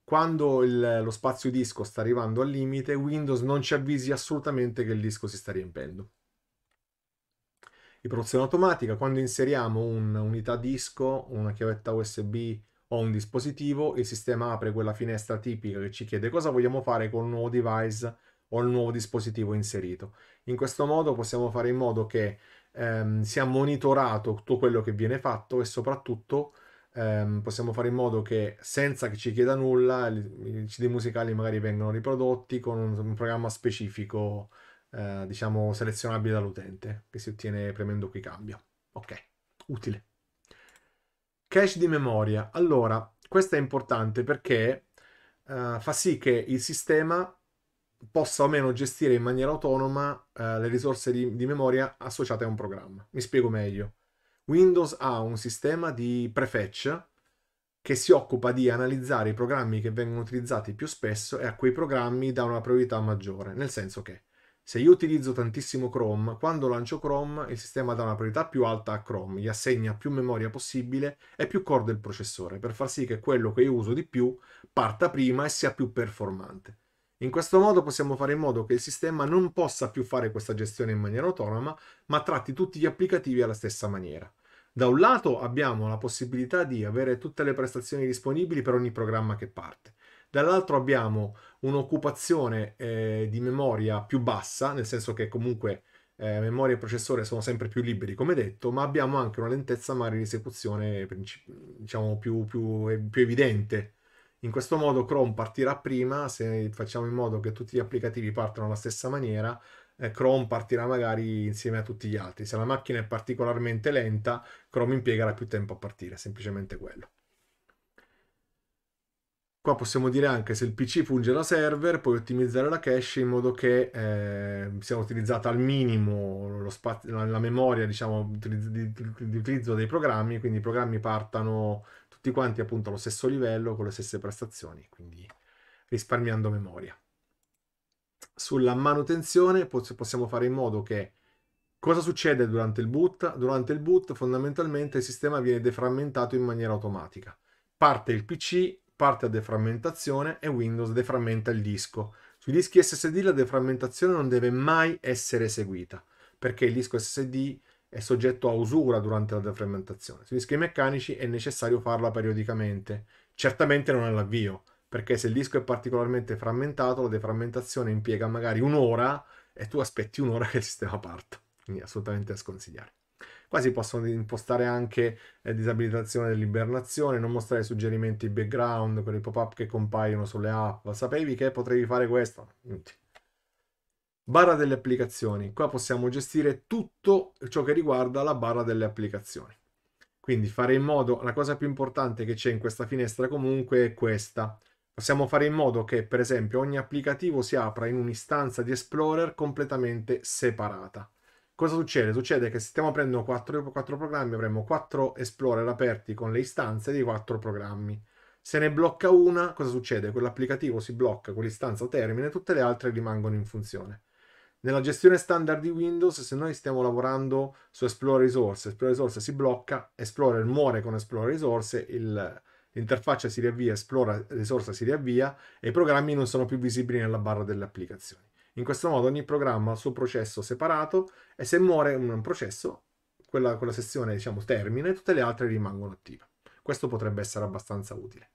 quando il, lo spazio disco sta arrivando al limite, Windows non ci avvisi assolutamente che il disco si sta riempendo di produzione automatica, quando inseriamo un'unità disco, una chiavetta USB o un dispositivo, il sistema apre quella finestra tipica che ci chiede cosa vogliamo fare con il nuovo device o il nuovo dispositivo inserito. In questo modo possiamo fare in modo che ehm, sia monitorato tutto quello che viene fatto e soprattutto ehm, possiamo fare in modo che senza che ci chieda nulla i CD musicali magari vengano riprodotti con un, un programma specifico eh, diciamo selezionabile dall'utente che si ottiene premendo qui cambio. Ok, utile. Cache di memoria. Allora, questo è importante perché eh, fa sì che il sistema possa o meno gestire in maniera autonoma eh, le risorse di, di memoria associate a un programma. Mi spiego meglio. Windows ha un sistema di prefetch che si occupa di analizzare i programmi che vengono utilizzati più spesso e a quei programmi dà una priorità maggiore, nel senso che se io utilizzo tantissimo Chrome, quando lancio Chrome il sistema dà una priorità più alta a Chrome, gli assegna più memoria possibile e più core del processore per far sì che quello che io uso di più parta prima e sia più performante. In questo modo possiamo fare in modo che il sistema non possa più fare questa gestione in maniera autonoma, ma tratti tutti gli applicativi alla stessa maniera. Da un lato abbiamo la possibilità di avere tutte le prestazioni disponibili per ogni programma che parte dall'altro abbiamo un'occupazione eh, di memoria più bassa, nel senso che comunque eh, memoria e processore sono sempre più liberi, come detto, ma abbiamo anche una lentezza magari di esecuzione diciamo, più, più, più evidente. In questo modo Chrome partirà prima, se facciamo in modo che tutti gli applicativi partano alla stessa maniera, eh, Chrome partirà magari insieme a tutti gli altri. Se la macchina è particolarmente lenta, Chrome impiegherà più tempo a partire, semplicemente quello. Qua possiamo dire anche se il PC funge da server, puoi ottimizzare la cache in modo che eh, sia utilizzata al minimo lo spazio, la, la, memoria diciamo, di, di, di, utilizzo dei programmi, quindi i programmi partano tutti quanti appunto allo stesso livello, con le stesse prestazioni, quindi risparmiando memoria. Sulla manutenzione possiamo fare in modo che cosa succede durante il boot? Durante il boot fondamentalmente il sistema viene deframmentato in maniera automatica. Parte il PC, parte a deframmentazione e Windows deframmenta il disco. Sui dischi SSD la deframmentazione non deve mai essere eseguita, perché il disco SSD è soggetto a usura durante la deframmentazione. Sui dischi meccanici è necessario farla periodicamente, certamente non all'avvio, perché se il disco è particolarmente frammentato, la deframmentazione impiega magari un'ora e tu aspetti un'ora che il sistema parta. Quindi assolutamente da sconsigliare. Qua si possono impostare anche eh, disabilitazione dell'ibernazione, non mostrare suggerimenti background con i pop-up che compaiono sulle app. Sapevi che potevi fare questo? Inutile. Barra delle applicazioni. Qua possiamo gestire tutto ciò che riguarda la barra delle applicazioni. Quindi fare in modo, la cosa più importante che c'è in questa finestra comunque è questa. Possiamo fare in modo che, per esempio, ogni applicativo si apra in un'istanza di Explorer completamente separata. Cosa succede? Succede che se stiamo aprendo 4, 4 programmi avremo 4 Explorer aperti con le istanze di 4 programmi. Se ne blocca una, cosa succede? Quell'applicativo si blocca, quell'istanza termina e tutte le altre rimangono in funzione. Nella gestione standard di Windows, se noi stiamo lavorando su Explorer Resource, Explorer Resource si blocca, Explorer muore con Explorer Resource, il, l'interfaccia si riavvia, Explorer risorsa si riavvia e i programmi non sono più visibili nella barra delle applicazioni. In questo modo ogni programma ha il suo processo separato e se muore un processo, quella, quella sezione diciamo, termina e tutte le altre rimangono attive. Questo potrebbe essere abbastanza utile.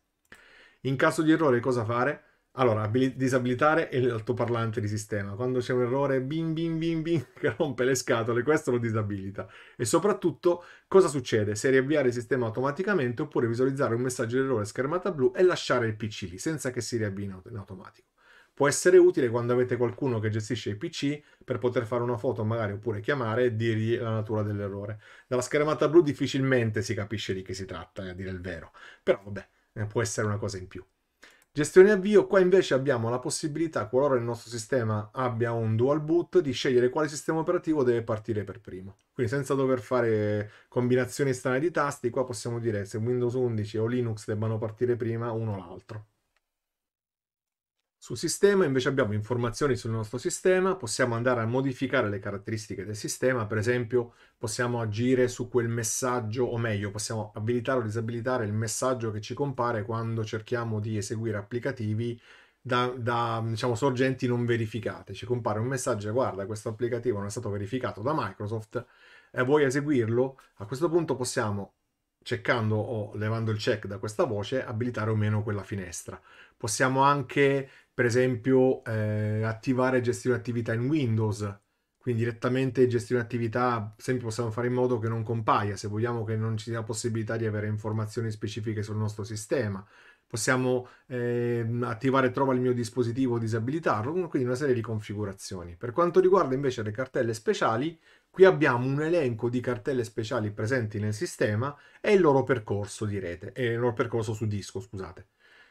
In caso di errore cosa fare? Allora, disabilitare l'altoparlante di sistema. Quando c'è un errore, bim bim bim bim, che rompe le scatole, questo lo disabilita. E soprattutto, cosa succede? Se riavviare il sistema automaticamente oppure visualizzare un messaggio di errore schermata blu e lasciare il PC lì, senza che si riavvii in automatico. Può essere utile quando avete qualcuno che gestisce i PC per poter fare una foto magari oppure chiamare e dirgli la natura dell'errore. Dalla schermata blu difficilmente si capisce di che si tratta, eh, a dire il vero, però vabbè, eh, può essere una cosa in più. Gestione avvio, qua invece abbiamo la possibilità, qualora il nostro sistema abbia un dual boot, di scegliere quale sistema operativo deve partire per primo. Quindi senza dover fare combinazioni strane di tasti, qua possiamo dire se Windows 11 o Linux debbano partire prima uno o l'altro. Sul sistema invece abbiamo informazioni sul nostro sistema, possiamo andare a modificare le caratteristiche del sistema, per esempio possiamo agire su quel messaggio, o meglio, possiamo abilitare o disabilitare il messaggio che ci compare quando cerchiamo di eseguire applicativi da, da diciamo, sorgenti non verificate. Ci compare un messaggio, guarda, questo applicativo non è stato verificato da Microsoft, e vuoi eseguirlo? A questo punto possiamo cercando o levando il check da questa voce, abilitare o meno quella finestra. Possiamo anche per esempio eh, attivare e gestire attività in Windows, quindi direttamente gestire attività, sempre possiamo fare in modo che non compaia, se vogliamo che non ci sia possibilità di avere informazioni specifiche sul nostro sistema. Possiamo eh, attivare trova il mio dispositivo o disabilitarlo, quindi una serie di configurazioni. Per quanto riguarda invece le cartelle speciali, qui abbiamo un elenco di cartelle speciali presenti nel sistema e il loro percorso di rete, e il loro percorso su disco, scusate.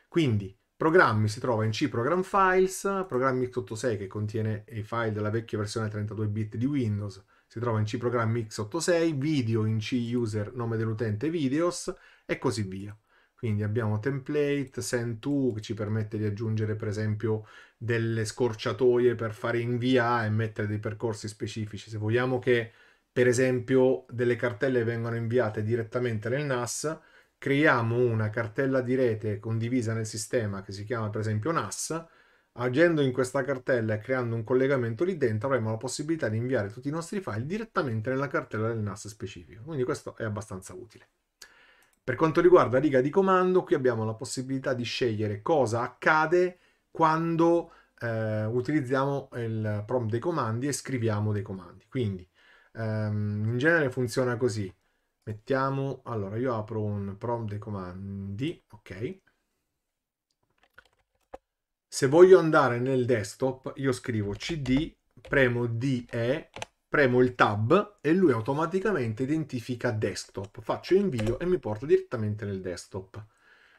Quindi Programmi si trova in C Program Files, Programmi x86 che contiene i file della vecchia versione 32 bit di Windows, si trova in C Programmi x86, Video in C User, nome dell'utente, Videos e così via. Quindi abbiamo template, send to, che ci permette di aggiungere per esempio delle scorciatoie per fare invia e mettere dei percorsi specifici. Se vogliamo che per esempio delle cartelle vengano inviate direttamente nel NAS, creiamo una cartella di rete condivisa nel sistema che si chiama per esempio NAS, agendo in questa cartella e creando un collegamento lì dentro avremo la possibilità di inviare tutti i nostri file direttamente nella cartella del NAS specifico, quindi questo è abbastanza utile. Per quanto riguarda riga di comando, qui abbiamo la possibilità di scegliere cosa accade quando eh, utilizziamo il prompt dei comandi e scriviamo dei comandi. Quindi, ehm, in genere funziona così. Mettiamo, allora io apro un prompt dei comandi, ok. Se voglio andare nel desktop, io scrivo cd, premo DE, premo il tab e lui automaticamente identifica desktop. Faccio invio e mi porto direttamente nel desktop.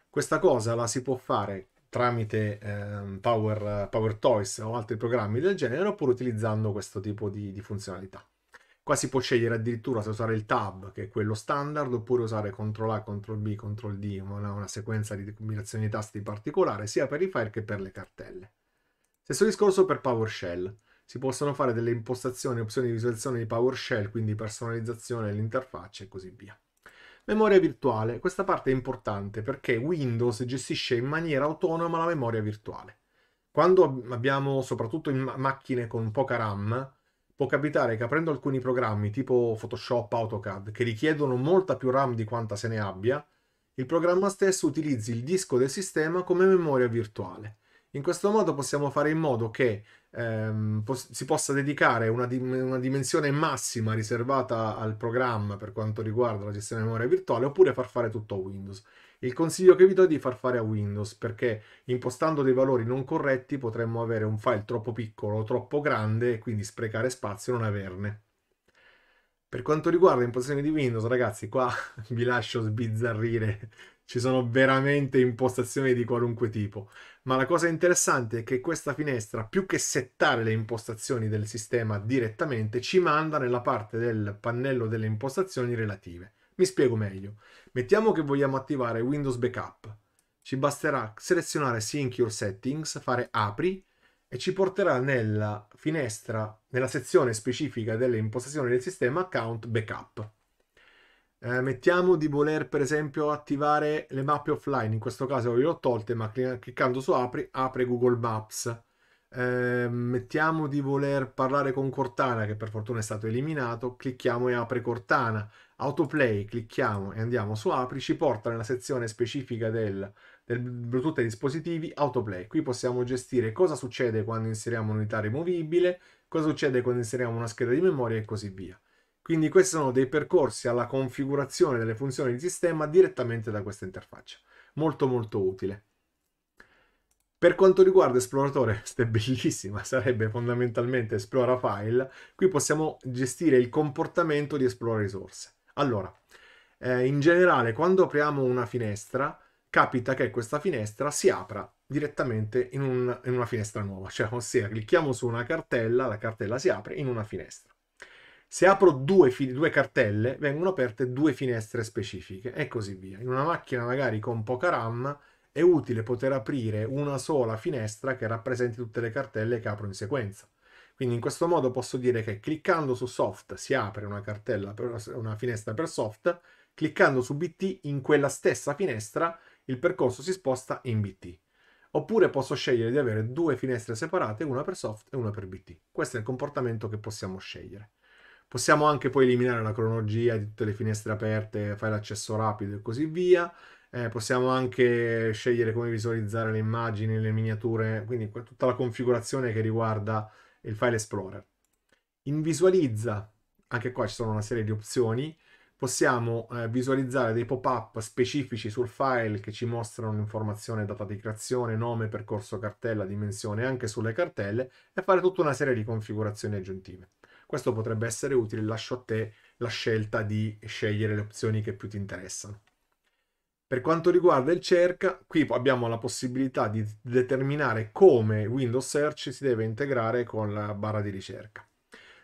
Questa cosa la si può fare tramite eh, Power, Power Toys o altri programmi del genere oppure utilizzando questo tipo di, di funzionalità. Qua si può scegliere addirittura se usare il tab, che è quello standard, oppure usare CTRL A, CTRL B, CTRL D, una, una sequenza di combinazioni di tasti particolare, sia per i file che per le cartelle. Stesso discorso per PowerShell. Si possono fare delle impostazioni, opzioni di visualizzazione di PowerShell, quindi personalizzazione dell'interfaccia e così via. Memoria virtuale. Questa parte è importante perché Windows gestisce in maniera autonoma la memoria virtuale. Quando abbiamo, soprattutto in macchine con poca RAM, può capitare che aprendo alcuni programmi tipo Photoshop, AutoCAD, che richiedono molta più RAM di quanta se ne abbia, il programma stesso utilizzi il disco del sistema come memoria virtuale. In questo modo possiamo fare in modo che ehm, pos- si possa dedicare una, di- una, dimensione massima riservata al programma per quanto riguarda la gestione di memoria virtuale oppure far fare tutto a Windows. Il consiglio che vi do è di far fare a Windows perché impostando dei valori non corretti potremmo avere un file troppo piccolo o troppo grande e quindi sprecare spazio e non averne. Per quanto riguarda impostazioni di Windows, ragazzi, qua vi lascio sbizzarrire. Ci sono veramente impostazioni di qualunque tipo. Ma la cosa interessante è che questa finestra, più che settare le impostazioni del sistema direttamente, ci manda nella parte del pannello delle impostazioni relative. Mi spiego meglio. Mettiamo che vogliamo attivare Windows Backup. Ci basterà selezionare Sync Your Settings, fare Apri e ci porterà nella finestra, nella sezione specifica delle impostazioni del sistema Account Backup. Eh, mettiamo di voler per esempio attivare le mappe offline, in questo caso io le ho tolte, ma cliccando su Apri apre Google Maps. Eh, mettiamo di voler parlare con Cortana, che per fortuna è stato eliminato, clicchiamo e apre Cortana autoplay, clicchiamo e andiamo su apri, ci porta nella sezione specifica del, del Bluetooth ai dispositivi autoplay. Qui possiamo gestire cosa succede quando inseriamo un'unità rimovibile, cosa succede quando inseriamo una scheda di memoria e così via. Quindi questi sono dei percorsi alla configurazione delle funzioni di sistema direttamente da questa interfaccia. Molto molto utile. Per quanto riguarda Esploratore, questa è bellissima, sarebbe fondamentalmente Esplora File, qui possiamo gestire il comportamento di Esplora Risorse. Allora, eh, in generale quando apriamo una finestra capita che questa finestra si apra direttamente in, un, in una finestra nuova, cioè ossia clicchiamo su una cartella, la cartella si apre in una finestra. Se apro due, due, cartelle, vengono aperte due finestre specifiche e così via. In una macchina magari con poca RAM è utile poter aprire una sola finestra che rappresenti tutte le cartelle che apro in sequenza. Quindi in questo modo posso dire che cliccando su soft si apre una cartella, per una finestra per soft, cliccando su BT in quella stessa finestra il percorso si sposta in BT. Oppure posso scegliere di avere due finestre separate, una per soft e una per BT. Questo è il comportamento che possiamo scegliere. Possiamo anche poi eliminare la cronologia di tutte le finestre aperte, fare l'accesso rapido e così via. Eh, possiamo anche scegliere come visualizzare le immagini, le miniature, quindi tutta la configurazione che riguarda il file explorer. In visualizza, anche qua ci sono una serie di opzioni, possiamo eh, visualizzare dei pop-up specifici sul file che ci mostrano informazione, data di creazione, nome, percorso cartella, dimensione, anche sulle cartelle e fare tutta una serie di configurazioni aggiuntive. Questo potrebbe essere utile, lascio a te la scelta di scegliere le opzioni che più ti interessano. Per quanto riguarda il cerca, qui abbiamo la possibilità di determinare come Windows Search si deve integrare con la barra di ricerca.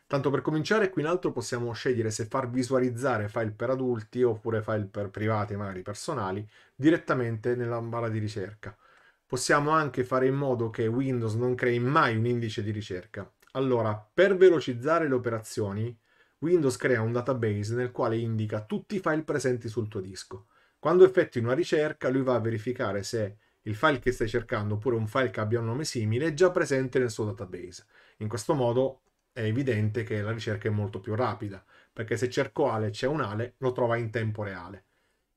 Tanto per cominciare, qui in alto possiamo scegliere se far visualizzare file per adulti oppure file per privati, magari personali, direttamente nella barra di ricerca. Possiamo anche fare in modo che Windows non crei mai un indice di ricerca. Allora, per velocizzare le operazioni, Windows crea un database nel quale indica tutti i file presenti sul tuo disco. Quando effettui una ricerca, lui va a verificare se il file che stai cercando oppure un file che abbia un nome simile è già presente nel suo database. In questo modo è evidente che la ricerca è molto più rapida, perché se cerco Ale c'è un Ale, lo trova in tempo reale.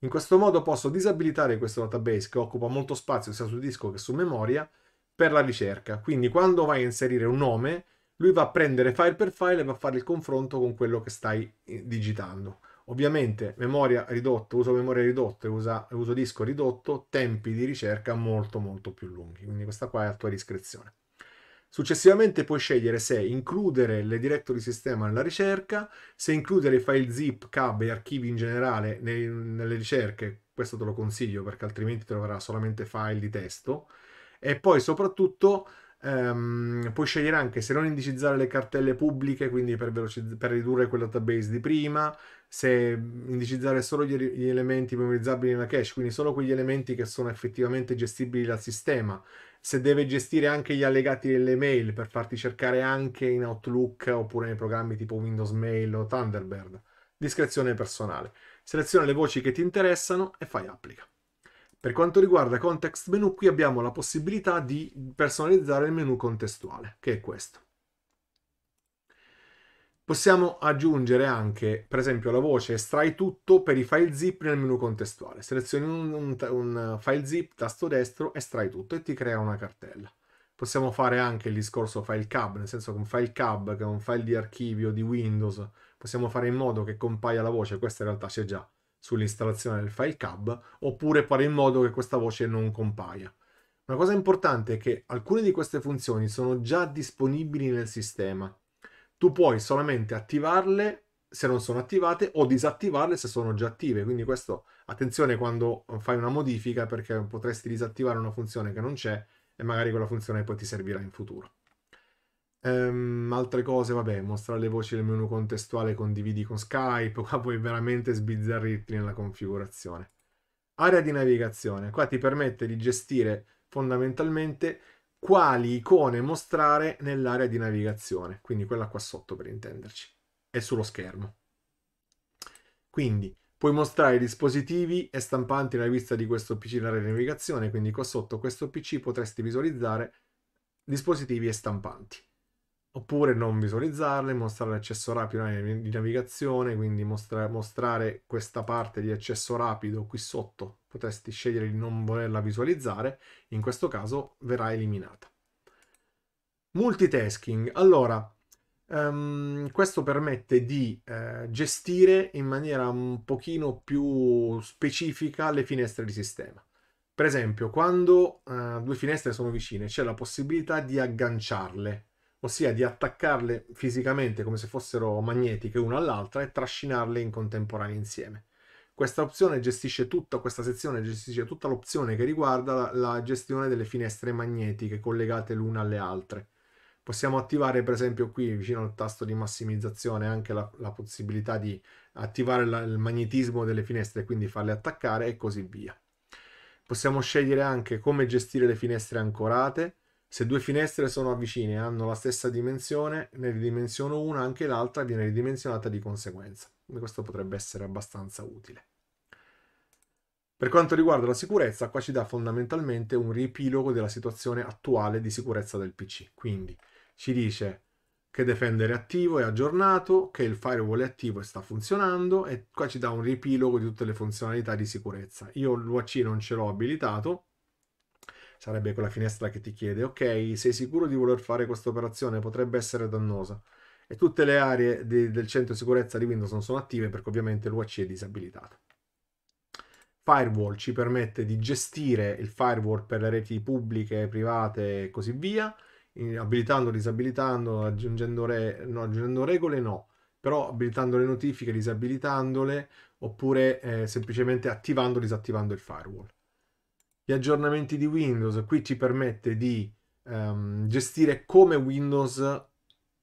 In questo modo posso disabilitare questo database che occupa molto spazio sia su disco che su memoria per la ricerca. Quindi quando vai a inserire un nome, lui va a prendere file per file e va a fare il confronto con quello che stai eh, digitando. Ovviamente memoria ridotta, uso memoria ridotta e uso, disco ridotto, tempi di ricerca molto molto più lunghi, quindi questa qua è a tua discrezione. Successivamente puoi scegliere se includere le directory sistema nella ricerca, se includere i file zip, cab e archivi in generale nei, nelle ricerche, questo te lo consiglio perché altrimenti troverà solamente file di testo, e poi soprattutto Um, puoi scegliere anche se non indicizzare le cartelle pubbliche, quindi per, per ridurre quel database di prima, se indicizzare solo gli, gli elementi memorizzabili nella cache, quindi solo quegli elementi che sono effettivamente gestibili dal sistema, se deve gestire anche gli allegati delle mail per farti cercare anche in Outlook oppure nei programmi tipo Windows Mail o Thunderbird. Discrezione personale. Seleziona le voci che ti interessano e fai applica. Per quanto riguarda context menu, qui abbiamo la possibilità di personalizzare il menu contestuale, che è questo. Possiamo aggiungere anche, per esempio, la voce estrai tutto per i file zip nel menu contestuale. Selezioni un, un, un uh, file zip, tasto destro, estrai tutto e ti crea una cartella. Possiamo fare anche il discorso file cab, nel senso che un file cab, che è un file di archivio di Windows, possiamo fare in modo che compaia la voce, questa in realtà c'è già sull'installazione del file cab, oppure fare in modo che questa voce non compaia. Una cosa importante è che alcune di queste funzioni sono già disponibili nel sistema, tu puoi solamente attivarle se non sono attivate o disattivarle se sono già attive. Quindi questo, attenzione quando eh, fai una modifica perché potresti disattivare una funzione che non c'è e magari quella funzione poi ti servirà in futuro. Um, altre cose, vabbè, mostrare le voci del menu contestuale condividi con Skype, qua puoi veramente sbizzarrirti nella configurazione. Area di navigazione, qua ti permette di gestire fondamentalmente quali icone mostrare nell'area di navigazione, quindi quella qua sotto per intenderci, è sullo schermo. Quindi puoi mostrare dispositivi e stampanti nella vista di questo PC nell'area di navigazione, quindi qua sotto questo PC potresti visualizzare dispositivi e stampanti. Oppure non visualizzarle, mostrare l'accesso rapido di navigazione, quindi mostra mostrare questa parte di accesso rapido qui sotto potresti scegliere di non volerla visualizzare, in questo caso verrà eliminata. Multitasking. Allora, um, questo permette di eh, gestire in maniera un pochino più specifica le finestre di sistema. Per esempio, quando eh, due finestre sono vicine, c'è la possibilità di agganciarle, ossia di attaccarle fisicamente come se fossero magnetiche una all'altra e trascinarle in contemporanea insieme. Questa opzione gestisce tutta, questa sezione gestisce tutta l'opzione che riguarda la, la gestione delle finestre magnetiche collegate l'una alle altre. Possiamo attivare per esempio qui vicino al tasto di massimizzazione anche la, la possibilità di attivare la, il magnetismo delle finestre, quindi farle attaccare e così via. Possiamo scegliere anche come gestire le finestre ancorate, se due finestre sono avvicine e hanno la stessa dimensione, ne ridimensiono una, anche l'altra viene ridimensionata di conseguenza. Questo potrebbe essere abbastanza utile. Per quanto riguarda la sicurezza, qua ci dà fondamentalmente un riepilogo della situazione attuale di sicurezza del PC. Quindi ci dice che Defender è attivo e aggiornato, che il firewall è attivo e sta funzionando e qua ci dà un riepilogo di tutte le funzionalità di sicurezza. Io l'UAC non ce l'ho abilitato, sarebbe quella finestra che ti chiede ok, sei sicuro di voler fare questa operazione? Potrebbe essere dannosa. E tutte le aree di, del centro sicurezza di Windows non sono attive perché ovviamente l'UAC è disabilitato firewall ci permette di gestire il firewall per le reti pubbliche, private e così via, abilitando, disabilitando, aggiungendo, re, no, aggiungendo regole, no, però abilitando le notifiche, disabilitandole, oppure eh, semplicemente attivando o disattivando il firewall. Gli aggiornamenti di Windows, qui ci permette di ehm, gestire come Windows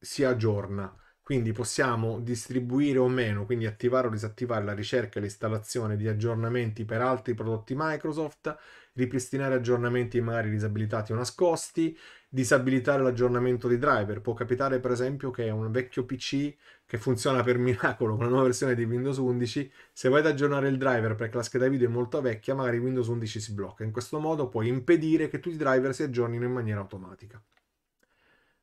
si aggiorna quindi possiamo distribuire o meno, quindi attivare o disattivare la ricerca e l'installazione di aggiornamenti per altri prodotti Microsoft, ripristinare aggiornamenti magari disabilitati o nascosti, disabilitare l'aggiornamento di driver. Può capitare per esempio che un vecchio PC che funziona per miracolo con la nuova versione di Windows 11, se vai ad aggiornare il driver perché la scheda video è molto vecchia, magari Windows 11 si blocca. In questo modo puoi impedire che tutti i driver si aggiornino in maniera automatica.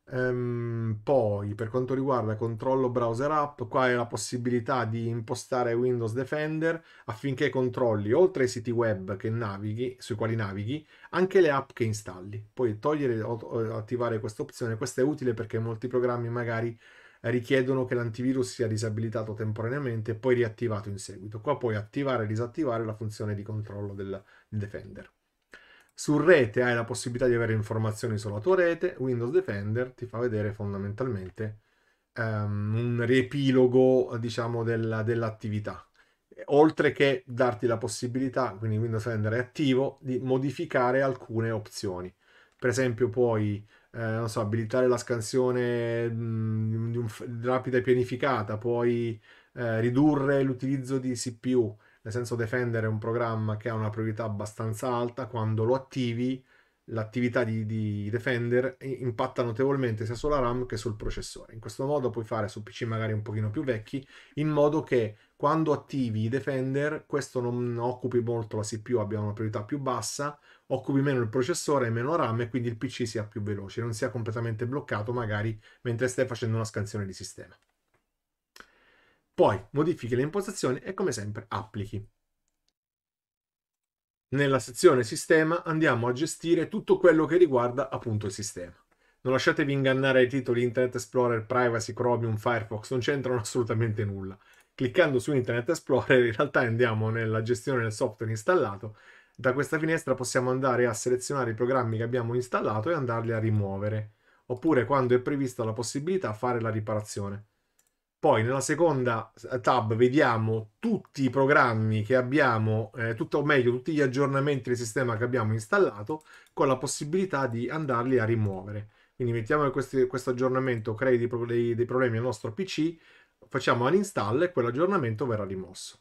Um, poi per quanto riguarda controllo browser app, qua è la possibilità di impostare Windows Defender affinché controlli oltre ai siti web navighi, sui quali navighi anche le app che installi. Puoi togliere o attivare questa opzione, questa è utile perché molti programmi magari richiedono che l'antivirus sia disabilitato temporaneamente e poi riattivato in seguito. Qua puoi attivare e disattivare la funzione di controllo del Defender. Su rete hai la possibilità di avere informazioni sulla tua rete, Windows Defender ti fa vedere fondamentalmente um, un riepilogo, diciamo, della, dell'attività. Oltre che darti la possibilità, quindi Windows Defender è attivo, di modificare alcune opzioni. Per esempio puoi eh, non so, abilitare la scansione mh, mm, di un, rapida e pianificata, puoi eh, ridurre l'utilizzo di CPU, nel senso defendere un programma che ha una priorità abbastanza alta, quando lo attivi l'attività di, di, Defender impatta notevolmente sia sulla RAM che sul processore. In questo modo puoi fare su PC magari un pochino più vecchi, in modo che quando attivi i Defender questo non occupi molto la CPU, abbia una priorità più bassa, occupi meno il processore e meno RAM e quindi il PC sia più veloce, non sia completamente bloccato magari mentre stai facendo una scansione di sistema. Poi modifichi le impostazioni e come sempre applichi. Nella sezione sistema andiamo a gestire tutto quello che riguarda appunto il sistema. Non lasciatevi ingannare ai titoli Internet Explorer, Privacy, Chromium, Firefox, non c'entrano assolutamente nulla. Cliccando su Internet Explorer in realtà andiamo nella gestione del software installato. Da questa finestra possiamo andare a selezionare i programmi che abbiamo installato e andarli a rimuovere. Oppure quando è prevista la possibilità fare la riparazione. Poi nella seconda eh, tab vediamo tutti i programmi che abbiamo, eh, tutto, o meglio tutti gli aggiornamenti del sistema che abbiamo installato con la possibilità di andarli a rimuovere. Quindi mettiamo che questi, questo aggiornamento crei dei, dei, dei problemi al nostro PC, facciamo un install e quell'aggiornamento verrà rimosso.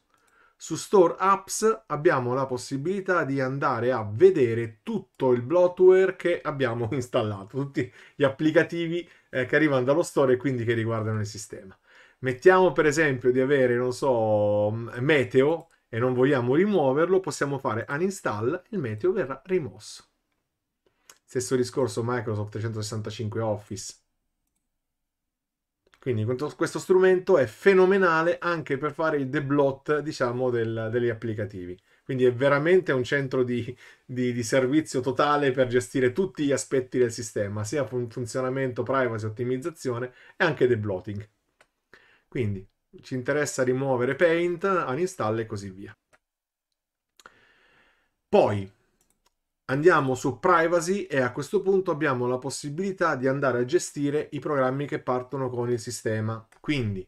Su Store Apps abbiamo la possibilità di andare a vedere tutto il bloatware che abbiamo installato, tutti gli applicativi eh, che arrivano dallo store e quindi che riguardano il sistema. Mettiamo per esempio di avere, non so, mm, Meteo e non vogliamo rimuoverlo, possiamo fare uninstall, il Meteo verrà rimosso. Stesso discorso Microsoft 365 Office. Quindi questo strumento è fenomenale anche per fare il deblot, diciamo, del, degli applicativi. Quindi è veramente un centro di, di, di, servizio totale per gestire tutti gli aspetti del sistema, sia funzionamento, privacy, ottimizzazione e anche deblotting. Quindi ci interessa rimuovere Paint, uninstall e così via. Poi andiamo su privacy e a questo punto abbiamo la possibilità di andare a gestire i programmi che partono con il sistema. Quindi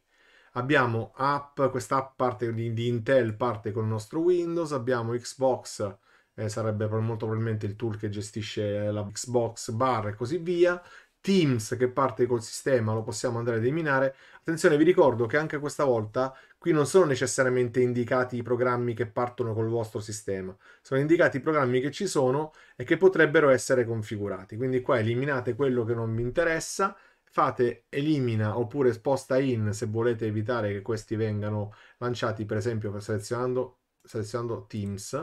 abbiamo app, questa app parte di, di Intel, parte con il nostro Windows, abbiamo Xbox, eh, sarebbe molto probabilmente il tool che gestisce la Xbox bar e così via, Teams che parte col sistema lo possiamo andare ad eliminare. Attenzione, vi ricordo che anche questa volta qui non sono necessariamente indicati i programmi che partono col vostro sistema, sono indicati i programmi che ci sono e che potrebbero essere configurati. Quindi qua eliminate quello che non vi interessa, fate elimina oppure sposta in se volete evitare che questi vengano lanciati per esempio selezionando, selezionando Teams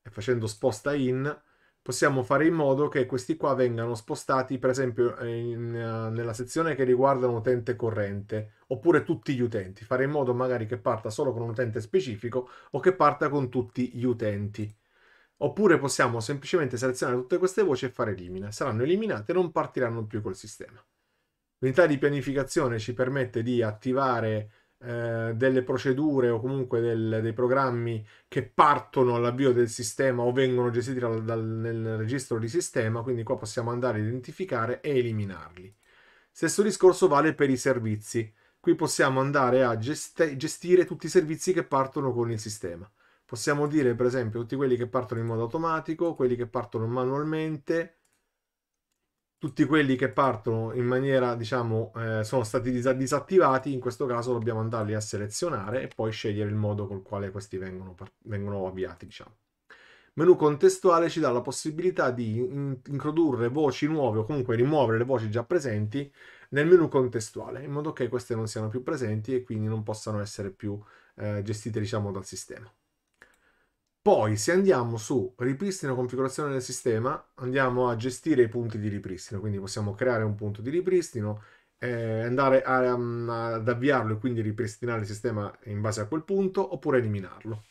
e facendo sposta in possiamo fare in modo che questi qua vengano spostati per esempio in, nella sezione che riguarda un utente corrente oppure tutti gli utenti, fare in modo magari che parta solo con un utente specifico o che parta con tutti gli utenti. Oppure possiamo semplicemente selezionare tutte queste voci e fare elimina. Saranno eliminate e non partiranno più col sistema. L'unità di pianificazione ci permette di attivare eh, delle procedure o comunque del, dei programmi che partono all'avvio del sistema o vengono gestiti dal, dal, nel registro di sistema, quindi qua possiamo andare a identificare e eliminarli. Stesso discorso vale per i servizi. Qui possiamo andare a gestire tutti i servizi che partono con il sistema. Possiamo dire per esempio tutti quelli che partono in modo automatico, quelli che partono manualmente, tutti quelli che partono in maniera, diciamo, eh, sono stati dis- disattivati, in questo caso dobbiamo andarli a selezionare e poi scegliere il modo col quale questi vengono, vengono avviati, diciamo. Menu contestuale ci dà la possibilità di in- introdurre voci nuove o comunque rimuovere le voci già presenti nel menu contestuale, in modo che queste non siano più presenti e quindi non possano essere più eh, gestite, diciamo, dal sistema. Poi se andiamo su ripristino configurazione del sistema, andiamo a gestire i punti di ripristino, quindi possiamo creare un punto di ripristino, eh, andare a, um, ad avviarlo e quindi ripristinare il sistema in base a quel punto, oppure eliminarlo.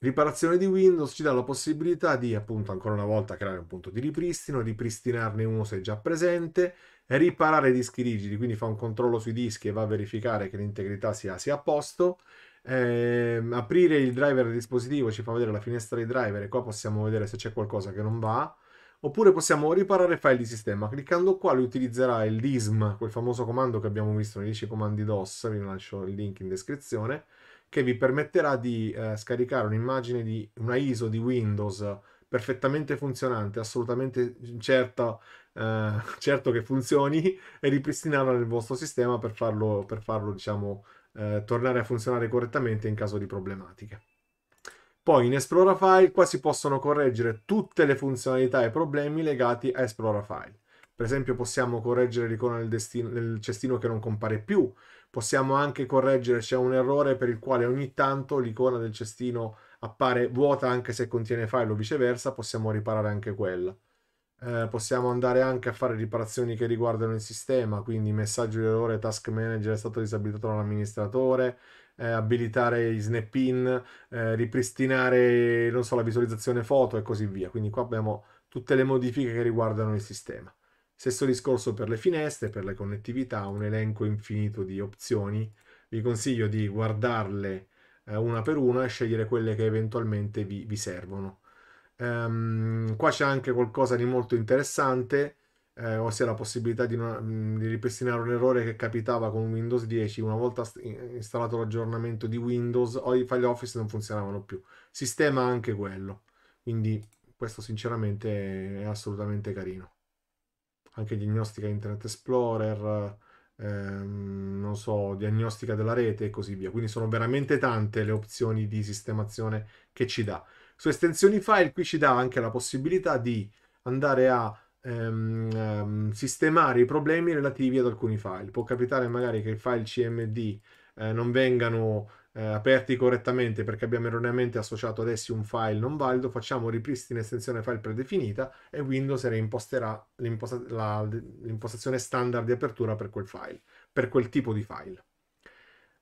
Riparazione di Windows ci dà la possibilità di, appunto, ancora una volta creare un punto di ripristino, ripristinarne uno se è già presente, riparare dischi rigidi, quindi fa un controllo sui dischi e va a verificare che l'integrità sia, sia a posto, eh, aprire il driver del dispositivo ci fa vedere la finestra dei driver e qua possiamo vedere se c'è qualcosa che non va. Oppure possiamo riparare file di sistema. Cliccando qua lui utilizzerà il DISM, quel famoso comando che abbiamo visto nei 10 comandi DOS, vi lascio il link in descrizione, che vi permetterà di eh, scaricare un'immagine di una ISO di Windows perfettamente funzionante, assolutamente certa, eh, certo che funzioni, e ripristinarla nel vostro sistema per farlo, per farlo diciamo, eh, tornare a funzionare correttamente in caso di problematiche. Poi in Explorer File qua si possono correggere tutte le funzionalità e problemi legati a Explorer File. Per esempio possiamo correggere l'icona del, destino, del cestino che non compare più, possiamo anche correggere se c'è un errore per il quale ogni tanto l'icona del cestino appare vuota anche se contiene file o viceversa, possiamo riparare anche quella. Eh, possiamo andare anche a fare riparazioni che riguardano il sistema, quindi messaggio di errore task manager è stato disabilitato dall'amministratore, eh, abilitare i snap in, eh, ripristinare so, la visualizzazione foto e così via. Quindi qua abbiamo tutte le modifiche che riguardano il sistema. Stesso discorso per le finestre, per le connettività, un elenco infinito di opzioni. Vi consiglio di guardarle eh, una per una e scegliere quelle che eventualmente vi, vi servono. Um, qua c'è anche qualcosa di molto interessante, eh, ossia la possibilità di, una, mm, di, ripristinare un errore che capitava con Windows 10 una volta installato l'aggiornamento di Windows o i file Office non funzionavano più. Sistema anche quello, quindi questo sinceramente è assolutamente carino. Anche diagnostica Internet Explorer, ehm, non so, diagnostica della rete e così via. Quindi sono veramente tante le opzioni di sistemazione che ci dà. Su estensioni file qui ci dà anche la possibilità di andare a ehm, ehm, sistemare i problemi relativi ad alcuni file. Può capitare magari che i file CMD eh, non vengano eh, aperti correttamente perché abbiamo erroneamente associato ad essi un file non valido, facciamo ripristino estensione file predefinita e Windows reimposterà l'impostazione standard di apertura per quel file, per quel tipo di file.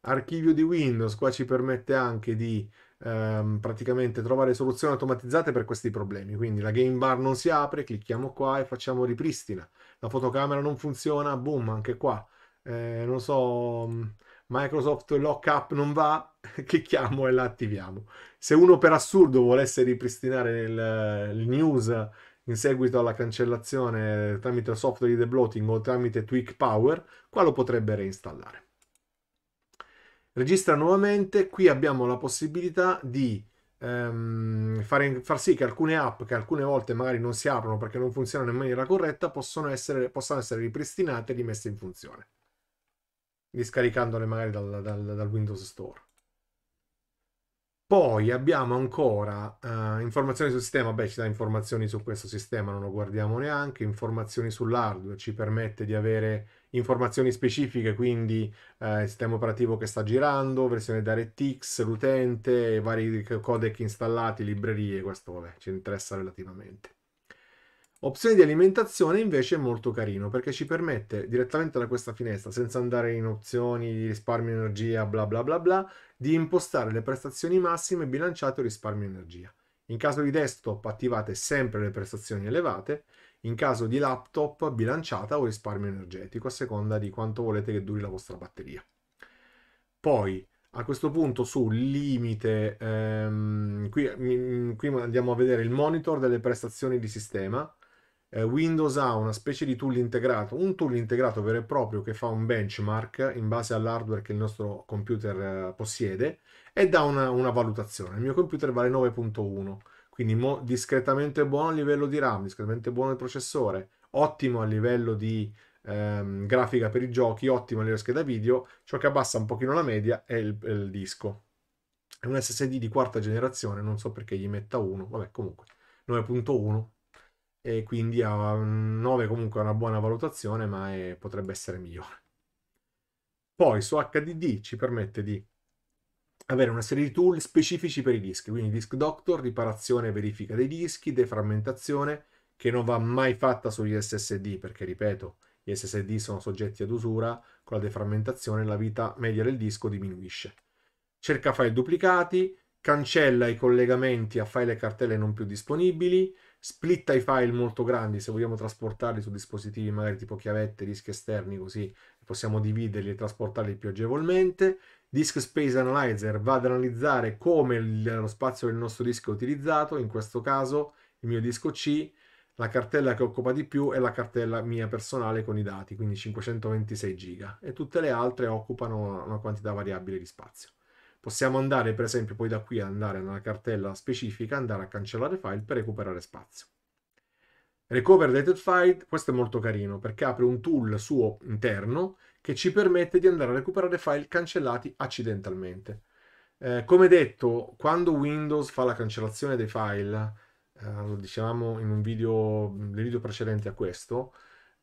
Archivio di Windows qua ci permette anche di ehm, praticamente trovare soluzioni automatizzate per questi problemi. Quindi la game bar non si apre, clicchiamo qua e facciamo ripristina. La fotocamera non funziona, boom, anche qua. Eh, non so, mm, Microsoft Lockup non va, clicchiamo e la attiviamo. Se uno per assurdo volesse ripristinare il, il news in seguito alla cancellazione tramite software di debloating o tramite Tweak Power, qua lo potrebbe reinstallare registra nuovamente, qui abbiamo la possibilità di ehm, fare, far sì che alcune app che alcune volte magari non si aprono perché non funzionano in maniera corretta possono essere, possano essere ripristinate e rimesse in funzione, discaricandole magari dal, dal, dal Windows Store. Poi abbiamo ancora uh, informazioni sul sistema, beh ci dà informazioni su questo sistema, non lo guardiamo neanche, informazioni sull'hardware, ci permette di avere informazioni specifiche, quindi eh, il sistema operativo che sta girando, versione da RTX, l'utente, vari codec installati, librerie, questo vabbè, ci interessa relativamente. Opzioni di alimentazione invece è molto carino perché ci permette direttamente da questa finestra, senza andare in opzioni, di risparmio energia, bla bla bla bla, di impostare le prestazioni massime bilanciate o risparmio energia. In caso di desktop attivate sempre le prestazioni elevate, in caso di laptop bilanciata o risparmio energetico a seconda di quanto volete che duri la vostra batteria. Poi a questo punto su limite, ehm, qui, mm, qui andiamo a vedere il monitor delle prestazioni di sistema, eh, Windows ha una specie di tool integrato, un tool integrato vero e proprio che fa un benchmark in base all'hardware che il nostro computer eh, possiede e dà una, una, valutazione. Il mio computer vale 9.1, quindi mo- discretamente buono a livello di RAM, discretamente buono il processore, ottimo a livello di ehm, grafica per i giochi, ottimo a livello di scheda video, ciò che abbassa un pochino la media è il, è il disco. È un SSD di quarta generazione, non so perché gli metta uno, vabbè comunque 9.1 e quindi a 9 comunque è una buona valutazione ma è, potrebbe essere migliore. Poi su HDD ci permette di avere una serie di tool specifici per i dischi, quindi disk doctor, riparazione e verifica dei dischi, deframmentazione, che non va mai fatta sugli SSD perché ripeto, gli SSD sono soggetti ad usura, con la deframmentazione la vita media del disco diminuisce. Cerca file duplicati, cancella i collegamenti a file e cartelle non più disponibili, splitta i file molto grandi se vogliamo trasportarli su dispositivi magari tipo chiavette, dischi esterni così possiamo dividerli e trasportarli più agevolmente. Disk Space Analyzer va ad analizzare come lo spazio del nostro disco è utilizzato, in questo caso il mio disco C, la cartella che occupa di più è la cartella mia personale con i dati, quindi 526 giga, e tutte le altre occupano una quantità variabile di spazio. Possiamo andare, per esempio, poi da qui ad andare nella cartella specifica, andare a cancellare file per recuperare spazio. Recover Dated File, questo è molto carino perché apre un tool suo interno che ci permette di andare a recuperare file cancellati accidentalmente. Eh, come detto, quando Windows fa la cancellazione dei file, eh, lo dicevamo in un video, nel video precedente a questo,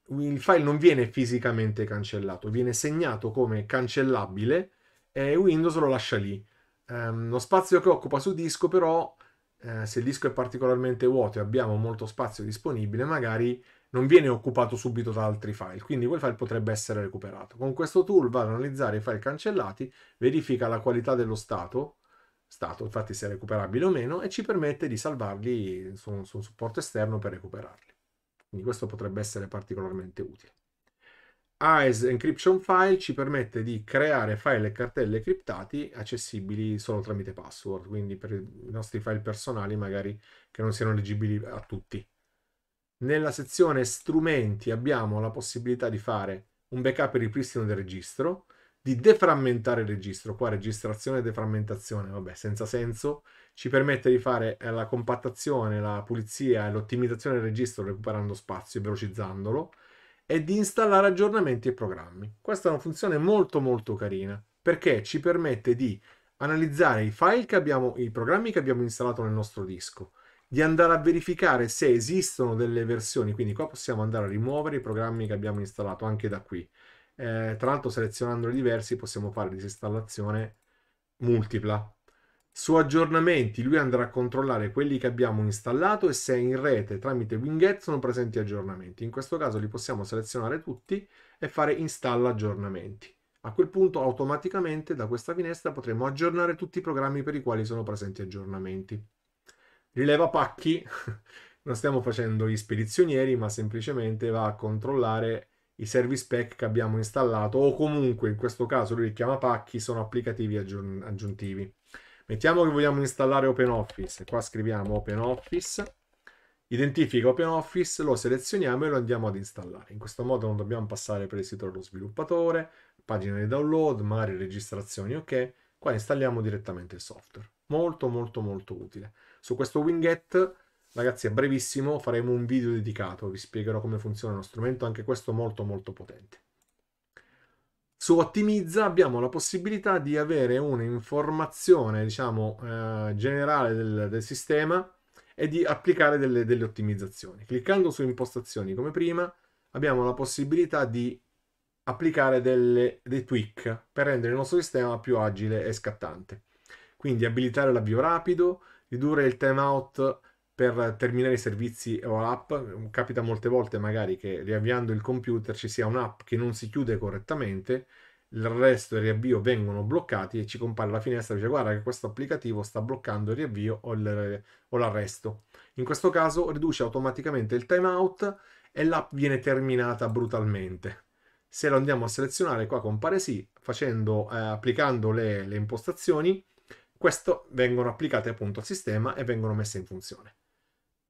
il file non viene fisicamente cancellato, viene segnato come cancellabile e Windows lo lascia lì. Um, lo spazio che occupa su disco però, eh, se il disco è particolarmente vuoto e abbiamo molto spazio disponibile, magari non viene occupato subito da altri file, quindi quel file potrebbe essere recuperato. Con questo tool va ad analizzare i file cancellati, verifica la qualità dello stato, stato infatti se è recuperabile o meno, e ci permette di salvarli su un, su un supporto esterno per recuperarli. Quindi questo potrebbe essere particolarmente utile. AES Encryption File ci permette di creare file e cartelle criptati accessibili solo tramite password, quindi per i nostri file personali magari che non siano leggibili a tutti. Nella sezione strumenti abbiamo la possibilità di fare un backup e ripristino del registro, di deframmentare il registro, qua registrazione e deframmentazione, vabbè, senza senso, ci permette di fare eh, la compattazione, la pulizia e l'ottimizzazione del registro recuperando spazio e velocizzandolo, e di installare aggiornamenti e programmi. Questa è una funzione molto molto carina perché ci permette di analizzare i file che abbiamo, i programmi che abbiamo installato nel nostro disco, di andare a verificare se esistono delle versioni, quindi qua possiamo andare a rimuovere i programmi che abbiamo installato anche da qui. Eh, tra l'altro selezionando i diversi possiamo fare disinstallazione multipla, su aggiornamenti lui andrà a controllare quelli che abbiamo installato e se in rete tramite Winget sono presenti aggiornamenti. In questo caso li possiamo selezionare tutti e fare installa aggiornamenti. A quel punto automaticamente da questa finestra potremo aggiornare tutti i programmi per i quali sono presenti aggiornamenti. Rileva pacchi, non stiamo facendo gli spedizionieri ma semplicemente va a controllare i service pack che abbiamo installato o comunque in questo caso lui li chiama pacchi sono applicativi aggiuntivi. Mettiamo che vogliamo installare OpenOffice. Qua scriviamo OpenOffice. Identifica OpenOffice, lo selezioniamo e lo andiamo ad installare. In questo modo non dobbiamo passare per il sito dello sviluppatore, pagina di download, magari registrazioni, ok. Qua installiamo direttamente il software. Molto, molto, molto utile. Su questo Winget, ragazzi, è brevissimo, faremo un video dedicato, vi spiegherò come funziona lo strumento, anche questo molto, molto potente su Ottimizza abbiamo la possibilità di avere un'informazione, diciamo, eh, generale del, del, sistema e di applicare delle, delle ottimizzazioni. Cliccando su impostazioni come prima, abbiamo la possibilità di applicare delle, dei tweak per rendere il nostro sistema più agile e scattante. Quindi abilitare l'avvio rapido, ridurre il timeout per terminare i servizi o app. Capita molte volte magari che riavviando il computer ci sia un'app che non si chiude correttamente, il resto e il riavvio vengono bloccati e ci compare la finestra e dice guarda che questo applicativo sta bloccando il riavvio o, il, o l'arresto. In questo caso riduce automaticamente il timeout e l'app viene terminata brutalmente. Se lo andiamo a selezionare qua compare sì, facendo, eh, applicando le, le impostazioni, queste vengono applicate appunto al sistema e vengono messe in funzione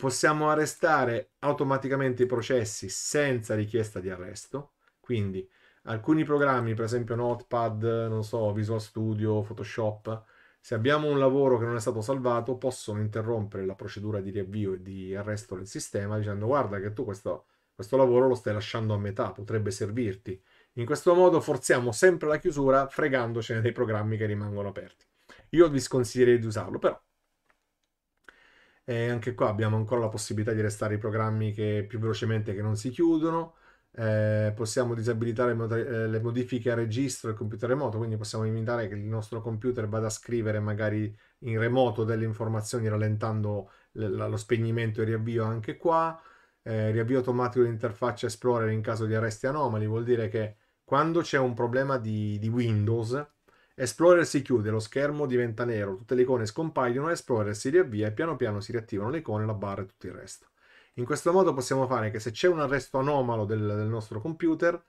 possiamo arrestare automaticamente i processi senza richiesta di arresto, quindi alcuni programmi, per esempio Notepad, non so, Visual Studio, Photoshop, se abbiamo un lavoro che non è stato salvato, possono interrompere la procedura di riavvio e di arresto del sistema dicendo guarda che tu questo, questo lavoro lo stai lasciando a metà, potrebbe servirti. In questo modo forziamo sempre la chiusura fregandocene dei programmi che rimangono aperti. Io vi sconsiglierei di usarlo, però e anche qua abbiamo ancora la possibilità di restare i programmi che più velocemente che non si chiudono. Eh, possiamo disabilitare le eh, modifiche a registro e computer remoto, quindi possiamo evitare che il nostro computer vada a scrivere magari in remoto delle informazioni rallentando lo spegnimento e riavvio anche qua. Eh, riavvio automatico dell'interfaccia Explorer in caso di arresti anomali, vuol dire che quando c'è un problema di, di Windows, Explorer si chiude, lo schermo diventa nero, tutte le icone scompaiono, Explorer si riavvia e piano piano si riattivano le icone, la barra e tutto il resto. In questo modo possiamo fare che se c'è un arresto anomalo del, del nostro computer,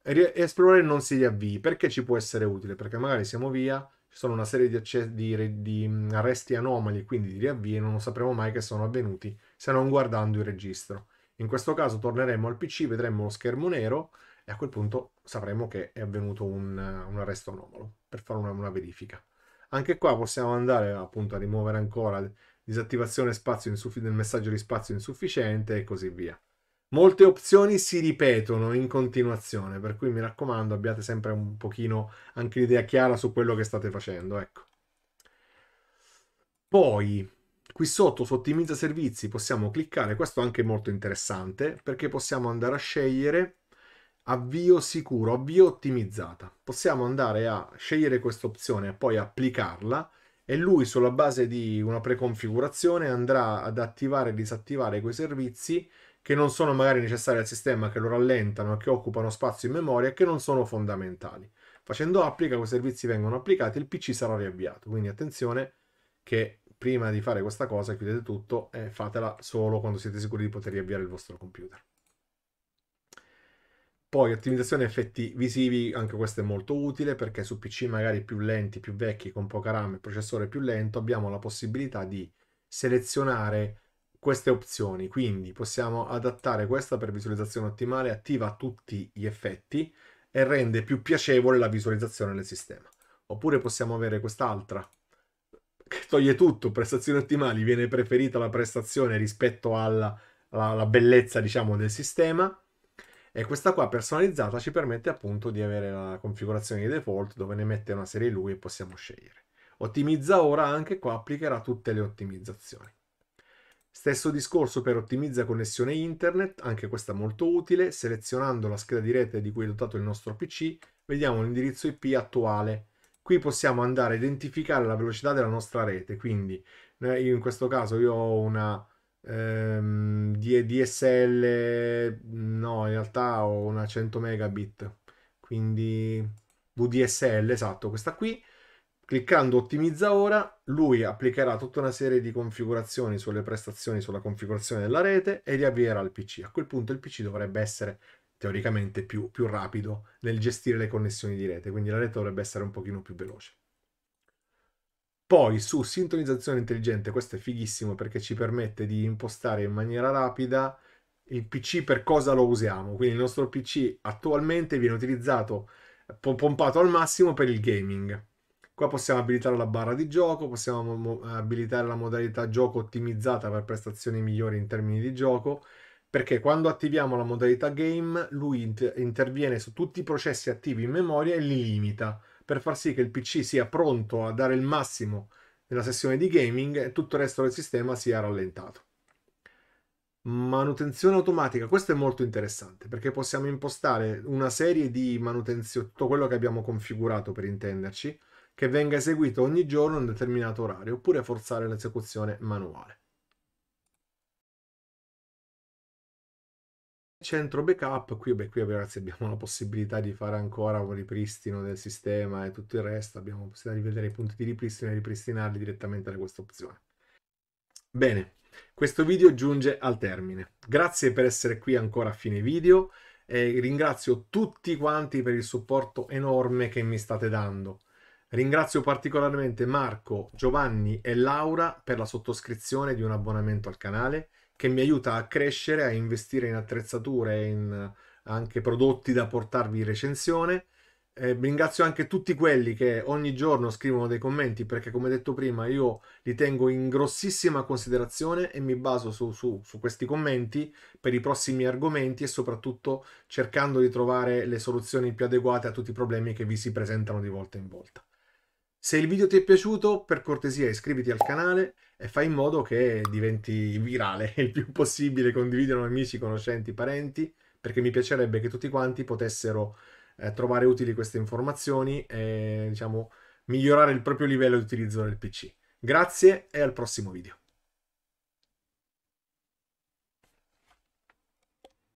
Explorer non si riavvii. Perché ci può essere utile? Perché magari siamo via, ci sono una serie di, di, di mm, arresti anomali, quindi di riavvii, e non sapremo mai che sono avvenuti se non guardando il registro. In questo caso torneremo al PC, vedremo lo schermo nero, e a quel punto sapremo che è avvenuto un, un arresto anomalo per fare una, una, verifica. Anche qua possiamo andare appunto a rimuovere ancora disattivazione insuffi- del messaggio di spazio insufficiente e così via. Molte opzioni si ripetono in continuazione, per cui mi raccomando abbiate sempre un pochino anche l'idea chiara su quello che state facendo, ecco. Poi, qui sotto su ottimizza servizi possiamo cliccare, questo anche è molto interessante, perché possiamo andare a scegliere avvio sicuro, avvio ottimizzata. Possiamo andare a scegliere questa opzione e poi applicarla e lui sulla base di una preconfigurazione andrà ad attivare e disattivare quei servizi che non sono magari necessari al sistema, che lo rallentano, che occupano spazio in memoria e che non sono fondamentali. Facendo applica, quei servizi vengono applicati e il PC sarà riavviato. Quindi attenzione che prima di fare questa cosa chiudete tutto e fatela solo quando siete sicuri di poter riavviare il vostro computer. Poi ottimizzazione effetti visivi, anche questo è molto utile perché su PC magari più lenti, più vecchi, con poca RAM e processore più lento, abbiamo la possibilità di selezionare queste opzioni. Quindi possiamo adattare questa per visualizzazione ottimale, attiva tutti gli effetti e rende più piacevole la visualizzazione del sistema. Oppure possiamo avere quest'altra che toglie tutto, prestazioni ottimali, viene preferita la prestazione rispetto alla, alla, alla bellezza diciamo del sistema e questa qua personalizzata ci permette appunto di avere la configurazione di default dove ne mette una serie lui e possiamo scegliere. Ottimizza ora anche qua applicherà tutte le ottimizzazioni. Stesso discorso per ottimizza connessione internet, anche questa molto utile, selezionando la scheda di rete di cui è dotato il nostro PC vediamo l'indirizzo IP attuale. Qui possiamo andare a identificare la velocità della nostra rete, quindi eh, in questo caso io ho una ehm, DSL, no, in realtà ho una 100 megabit, quindi VDSL, esatto, questa qui. Cliccando ottimizza ora, lui applicherà tutta una serie di configurazioni sulle prestazioni, sulla configurazione della rete e riavvierà il PC. A quel punto il PC dovrebbe essere teoricamente più, più rapido nel gestire le connessioni di rete, quindi la rete dovrebbe essere un pochino più veloce. Poi su sintonizzazione intelligente, questo è fighissimo perché ci permette di impostare in maniera rapida il PC per cosa lo usiamo. Quindi il nostro PC attualmente viene utilizzato, pompato al massimo per il gaming. Qua possiamo abilitare la barra di gioco, possiamo abilitare la modalità gioco ottimizzata per prestazioni migliori in termini di gioco, perché quando attiviamo la modalità game lui interviene su tutti i processi attivi in memoria e li limita per far sì che il PC sia pronto a dare il massimo nella sessione di gaming e tutto il resto del sistema sia rallentato. Manutenzione automatica, questo è molto interessante perché possiamo impostare una serie di manutenzioni, tutto quello che abbiamo configurato per intenderci, che venga eseguito ogni giorno in un determinato orario oppure forzare l'esecuzione manuale. centro backup, qui, beh, qui ragazzi abbiamo la possibilità di fare ancora un ripristino del sistema e tutto il resto, abbiamo la possibilità di vedere i punti di ripristino e ripristinarli direttamente da questa opzione. Bene, questo video giunge al termine. Grazie per essere qui ancora a fine video e ringrazio tutti quanti per il supporto enorme che mi state dando. Ringrazio particolarmente Marco, Giovanni e Laura per la sottoscrizione di un abbonamento al canale che mi aiuta a crescere, a investire in attrezzature, e in anche prodotti da portarvi in recensione. Eh, ringrazio anche tutti quelli che ogni giorno scrivono dei commenti perché come detto prima io li tengo in grossissima considerazione e mi baso su, su, su questi commenti per i prossimi argomenti e soprattutto cercando di trovare le soluzioni più adeguate a tutti i problemi che vi si presentano di volta in volta. Se il video ti è piaciuto, per cortesia iscriviti al canale e fai in modo che diventi virale il più possibile, condividilo amici, conoscenti, parenti, perché mi piacerebbe che tutti quanti potessero eh, trovare utili queste informazioni e diciamo migliorare il proprio livello di utilizzo del PC. Grazie e al prossimo video.